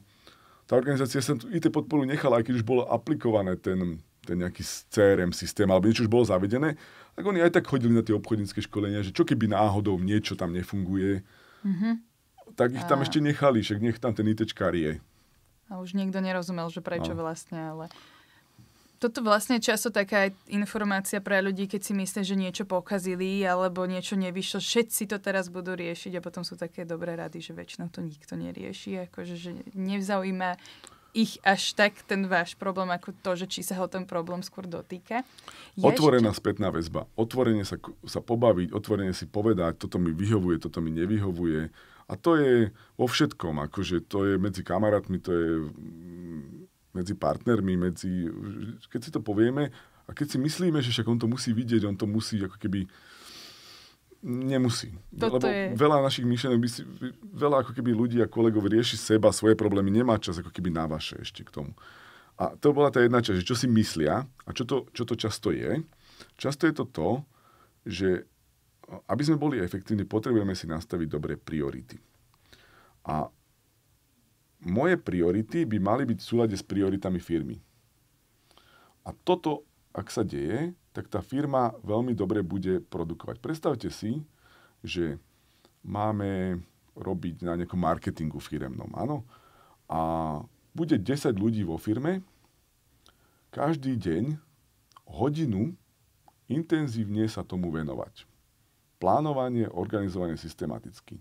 tá organizácia sa IT podporu nechala, aj keď už bolo aplikované ten, ten nejaký CRM systém alebo niečo už bolo zavedené, tak oni aj tak chodili na tie obchodnícke školenia, že čo keby náhodou niečo tam nefunguje, mm-hmm. tak ich tam a... ešte nechali, však nech tam ten ITčkár je. A už nikto nerozumel, že prečo a... No. vlastne, ale toto vlastne často taká informácia pre ľudí, keď si myslia, že niečo pokazili alebo niečo nevyšlo. Všetci to teraz budú riešiť a potom sú také dobré rady, že väčšinou to nikto nerieši. Akože, že nevzaujíma ich až tak ten váš problém, ako to, že či sa ho ten problém skôr dotýka. Je, Otvorená že... spätná väzba. Otvorenie sa, sa pobaviť, otvorenie si povedať, toto mi vyhovuje, toto mi nevyhovuje. A to je vo všetkom, akože to je medzi kamarátmi, to je mm, medzi partnermi, medzi... Keď si to povieme a keď si myslíme, že však on to musí vidieť, on to musí ako keby Nemusí. Toto lebo je... veľa našich myšlenok, by si, veľa ako keby ľudí a kolegov rieši seba, svoje problémy, nemá čas ako keby na vaše ešte k tomu. A to bola tá jedna časť, že čo si myslia a čo to, čo to často je. Často je to to, že aby sme boli efektívni, potrebujeme si nastaviť dobré priority. A moje priority by mali byť v súlade s prioritami firmy. A toto, ak sa deje, tak tá firma veľmi dobre bude produkovať. Predstavte si, že máme robiť na nejakom marketingu firemnom, áno? A bude 10 ľudí vo firme, každý deň hodinu intenzívne sa tomu venovať. Plánovanie, organizovanie systematicky.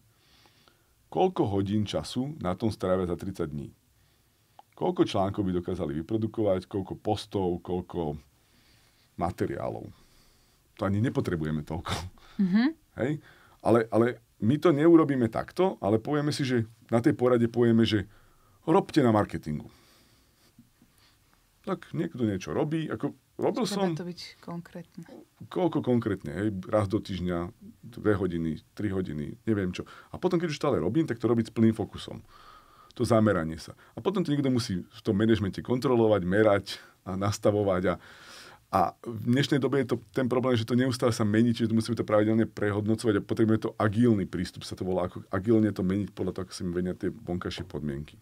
Koľko hodín času na tom strávia za 30 dní? Koľko článkov by dokázali vyprodukovať, koľko postov, koľko materiálov. To ani nepotrebujeme toľko. Mm-hmm. Hej? Ale, ale my to neurobíme takto, ale povieme si, že na tej porade povieme, že robte na marketingu. Tak niekto niečo robí, ako robil Treba som... to byť konkrétne. Koľko konkrétne, hej, raz do týždňa, dve hodiny, tri hodiny, neviem čo. A potom, keď už ale robím, tak to robiť s plným fokusom. To zameranie sa. A potom to niekto musí v tom manažmente kontrolovať, merať a nastavovať a a v dnešnej dobe je to ten problém, že to neustále sa mení, čiže to musíme to pravidelne prehodnocovať a potrebujeme to agilný prístup, sa to volá, ako agilne to meniť podľa toho, ako si menia tie vonkajšie podmienky.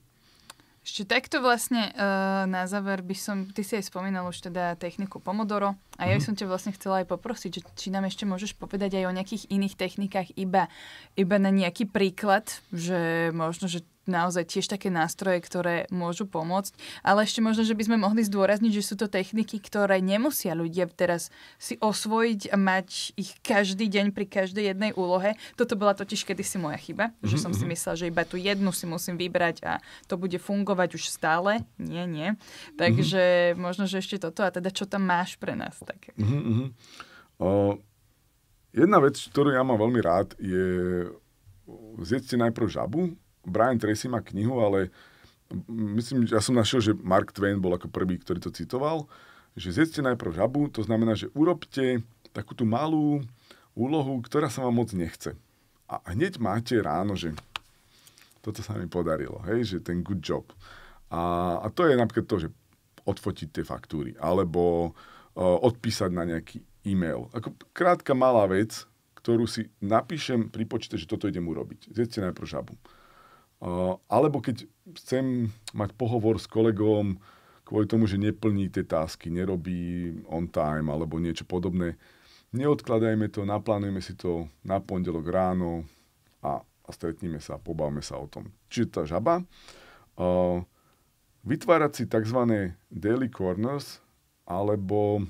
Ešte takto vlastne uh, na záver by som, ty si aj spomínal už teda techniku Pomodoro a ja by mhm. som ťa vlastne chcela aj poprosiť, že, či nám ešte môžeš povedať aj o nejakých iných technikách, iba, iba na nejaký príklad, že možno, že naozaj tiež také nástroje, ktoré môžu pomôcť. Ale ešte možno, že by sme mohli zdôrazniť, že sú to techniky, ktoré nemusia ľudia teraz si osvojiť a mať ich každý deň pri každej jednej úlohe. Toto bola totiž kedysi moja chyba, mm-hmm. že mhm, som si mhm. myslela, že iba tú jednu si musím vybrať a to bude fungovať už stále. Nie, nie. Mhm. Takže mm-hmm. možno, že ešte toto a teda čo tam máš pre nás také. Mm-hmm. O, jedna vec, ktorú ja mám veľmi rád, je zjedzte najprv žabu, Brian Tracy má knihu, ale myslím, ja som našiel, že Mark Twain bol ako prvý, ktorý to citoval, že zjedzte najprv žabu, to znamená, že urobte takú tú malú úlohu, ktorá sa vám moc nechce. A hneď máte ráno, že toto sa mi podarilo, hej, že ten good job. A, a to je napríklad to, že odfotiť tie faktúry, alebo uh, odpísať na nejaký e-mail. Ako krátka malá vec, ktorú si napíšem pri počte, že toto idem urobiť. Zjedzte najprv žabu. Alebo keď chcem mať pohovor s kolegom kvôli tomu, že neplní tie tásky, nerobí on time alebo niečo podobné, neodkladajme to, naplánujme si to na pondelok ráno a, a stretníme sa a pobavme sa o tom. Čiže tá žaba. Vytvárať si tzv. daily corners alebo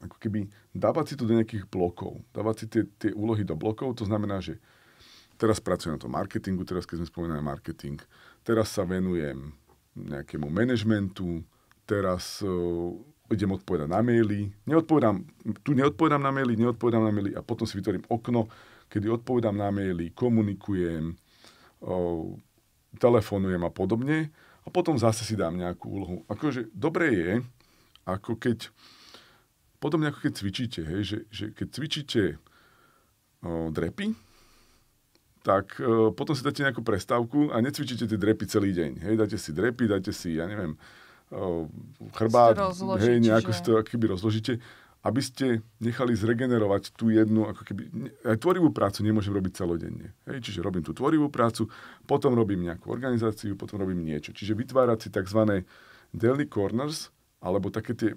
ako keby dávať si to do nejakých blokov. Dávať si tie, tie úlohy do blokov, to znamená, že Teraz pracujem na tom marketingu, teraz keď sme spomínali marketing. Teraz sa venujem nejakému manažmentu, teraz uh, idem odpovedať na maily, neodpovedám, tu neodpovedám na maily, neodpovedám na maily a potom si vytvorím okno, kedy odpovedám na maily, komunikujem, uh, telefonujem a podobne a potom zase si dám nejakú úlohu. Akože dobré je, ako keď, podobne ako keď cvičíte, hej, že, že keď cvičíte uh, drepy, tak e, potom si dáte nejakú prestávku a necvičíte tie drepy celý deň. Hej, dáte si drepy, dáte si, ja neviem, e, chrbát, rozložiť, hej, nejako že... si to keby rozložíte, aby ste nechali zregenerovať tú jednu, ako keby, aj tvorivú prácu nemôžem robiť celodenne. Hej, čiže robím tú tvorivú prácu, potom robím nejakú organizáciu, potom robím niečo. Čiže vytvárať si tzv. daily corners, alebo také tie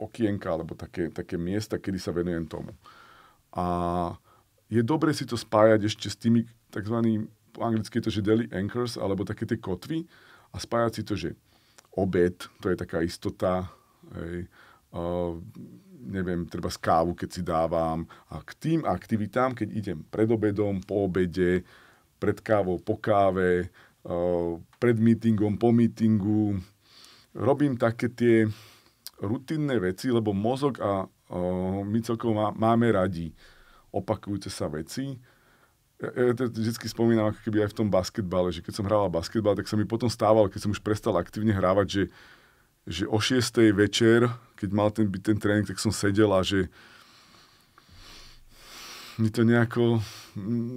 okienka, alebo také, také miesta, kedy sa venujem tomu. A je dobre si to spájať ešte s tými tzv. po anglicky je to, že daily anchors, alebo také tie kotvy a spájať si to, že obed, to je taká istota, hej, uh, neviem, treba z kávu, keď si dávam a k tým aktivitám, keď idem pred obedom, po obede, pred kávou, po káve, uh, pred meetingom, po meetingu, robím také tie rutinné veci, lebo mozog a uh, my celkovo má, máme radi opakujúce sa veci. Ja, ja to vždy spomínam ako keby aj v tom basketbale, že keď som hrával basketbal, tak sa mi potom stával, keď som už prestal aktívne hrávať, že, že o 6. večer, keď mal ten, byť ten tréning, tak som sedel a že mi to nejako,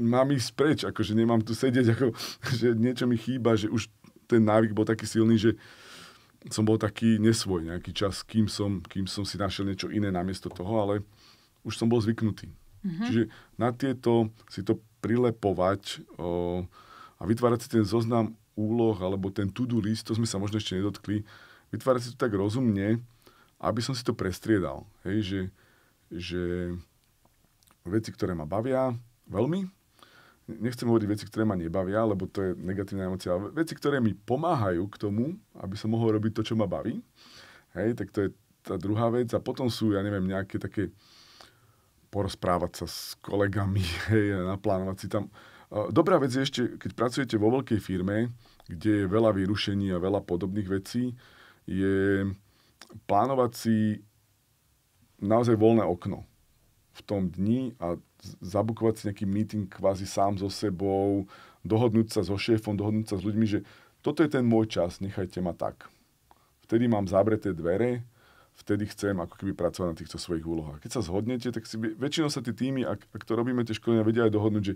mám ísť preč, akože nemám tu sedieť, ako, že niečo mi chýba, že už ten návyk bol taký silný, že som bol taký nesvoj nejaký čas, kým som, kým som si našiel niečo iné namiesto toho, ale už som bol zvyknutý. Mm-hmm. Čiže na tieto si to prilepovať o, a vytvárať si ten zoznam úloh alebo ten to-do list, to sme sa možno ešte nedotkli, vytvárať si to tak rozumne, aby som si to prestriedal. Hej, že, že veci, ktoré ma bavia veľmi, nechcem hovoriť veci, ktoré ma nebavia, lebo to je negatívna emocia, ale veci, ktoré mi pomáhajú k tomu, aby som mohol robiť to, čo ma baví, hej, tak to je tá druhá vec. A potom sú, ja neviem, nejaké také porozprávať sa s kolegami, hej, naplánovať si tam. Dobrá vec je ešte, keď pracujete vo veľkej firme, kde je veľa vyrušení a veľa podobných vecí, je plánovať si naozaj voľné okno v tom dni a zabukovať si nejaký meeting kvázi sám so sebou, dohodnúť sa so šéfom, dohodnúť sa s ľuďmi, že toto je ten môj čas, nechajte ma tak. Vtedy mám zabreté dvere, vtedy chcem ako keby pracovať na týchto svojich úlohách. Keď sa zhodnete, tak si by, väčšinou sa tí týmy, ak, ak to robíme, tie školenia vedia aj dohodnúť, že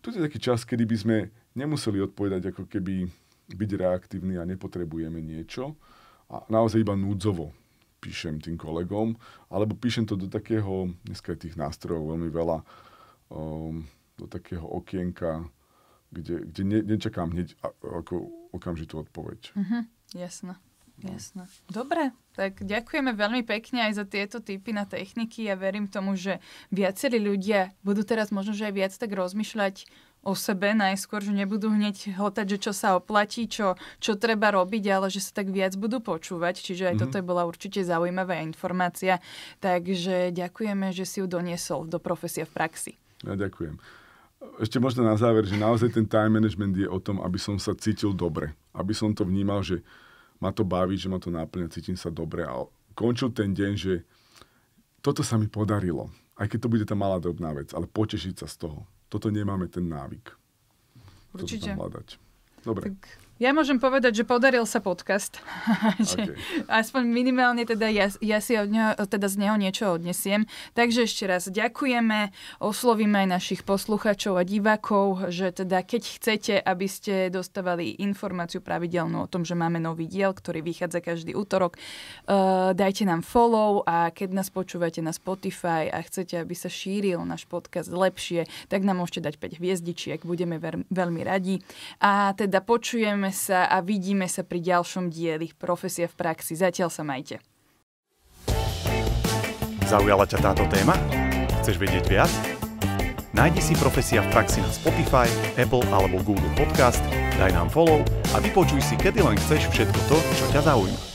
tu je taký čas, kedy by sme nemuseli odpovedať ako keby byť reaktívni a nepotrebujeme niečo a naozaj iba núdzovo píšem tým kolegom, alebo píšem to do takého, dneska je tých nástrojov veľmi veľa, um, do takého okienka, kde, kde ne, nečakám hneď ako okamžitú odpoveď. Mm-hmm, jasné. No. Jasné. Dobre, tak ďakujeme veľmi pekne aj za tieto typy na techniky. Ja verím tomu, že viacerí ľudia budú teraz možno, že aj viac tak rozmýšľať o sebe najskôr, že nebudú hneď hotať, že čo sa oplatí, čo, čo treba robiť, ale že sa tak viac budú počúvať. Čiže aj mm-hmm. toto je bola určite zaujímavá informácia. Takže ďakujeme, že si ju doniesol do profesie v praxi. Ja ďakujem. Ešte možno na záver, že naozaj ten time management je o tom, aby som sa cítil dobre. Aby som to vnímal, že ma to baví, že ma to náplňa, cítim sa dobre a končil ten deň, že toto sa mi podarilo. Aj keď to bude tá malá drobná vec, ale potešiť sa z toho. Toto nemáme ten návyk. Určite. Toto tam hľadať. Dobre. Tak ja môžem povedať, že podaril sa podcast. Okay. Aspoň minimálne teda ja, ja si od neho, teda z neho niečo odnesiem. Takže ešte raz ďakujeme, oslovíme aj našich posluchačov a divákov, že teda keď chcete, aby ste dostávali informáciu pravidelnú o tom, že máme nový diel, ktorý vychádza každý útorok, uh, dajte nám follow a keď nás počúvate na Spotify a chcete, aby sa šíril náš podcast lepšie, tak nám môžete dať 5 hviezdičiek, budeme ver- veľmi radi. A teda počujeme sa a vidíme sa pri ďalšom dieli Profesia v praxi. Zatiaľ sa majte. Zaujala ťa táto téma? Chceš vedieť viac? Nájdi si Profesia v praxi na Spotify, Apple alebo Google Podcast, daj nám follow a vypočuj si kedy len chceš všetko to, čo ťa zaujíma.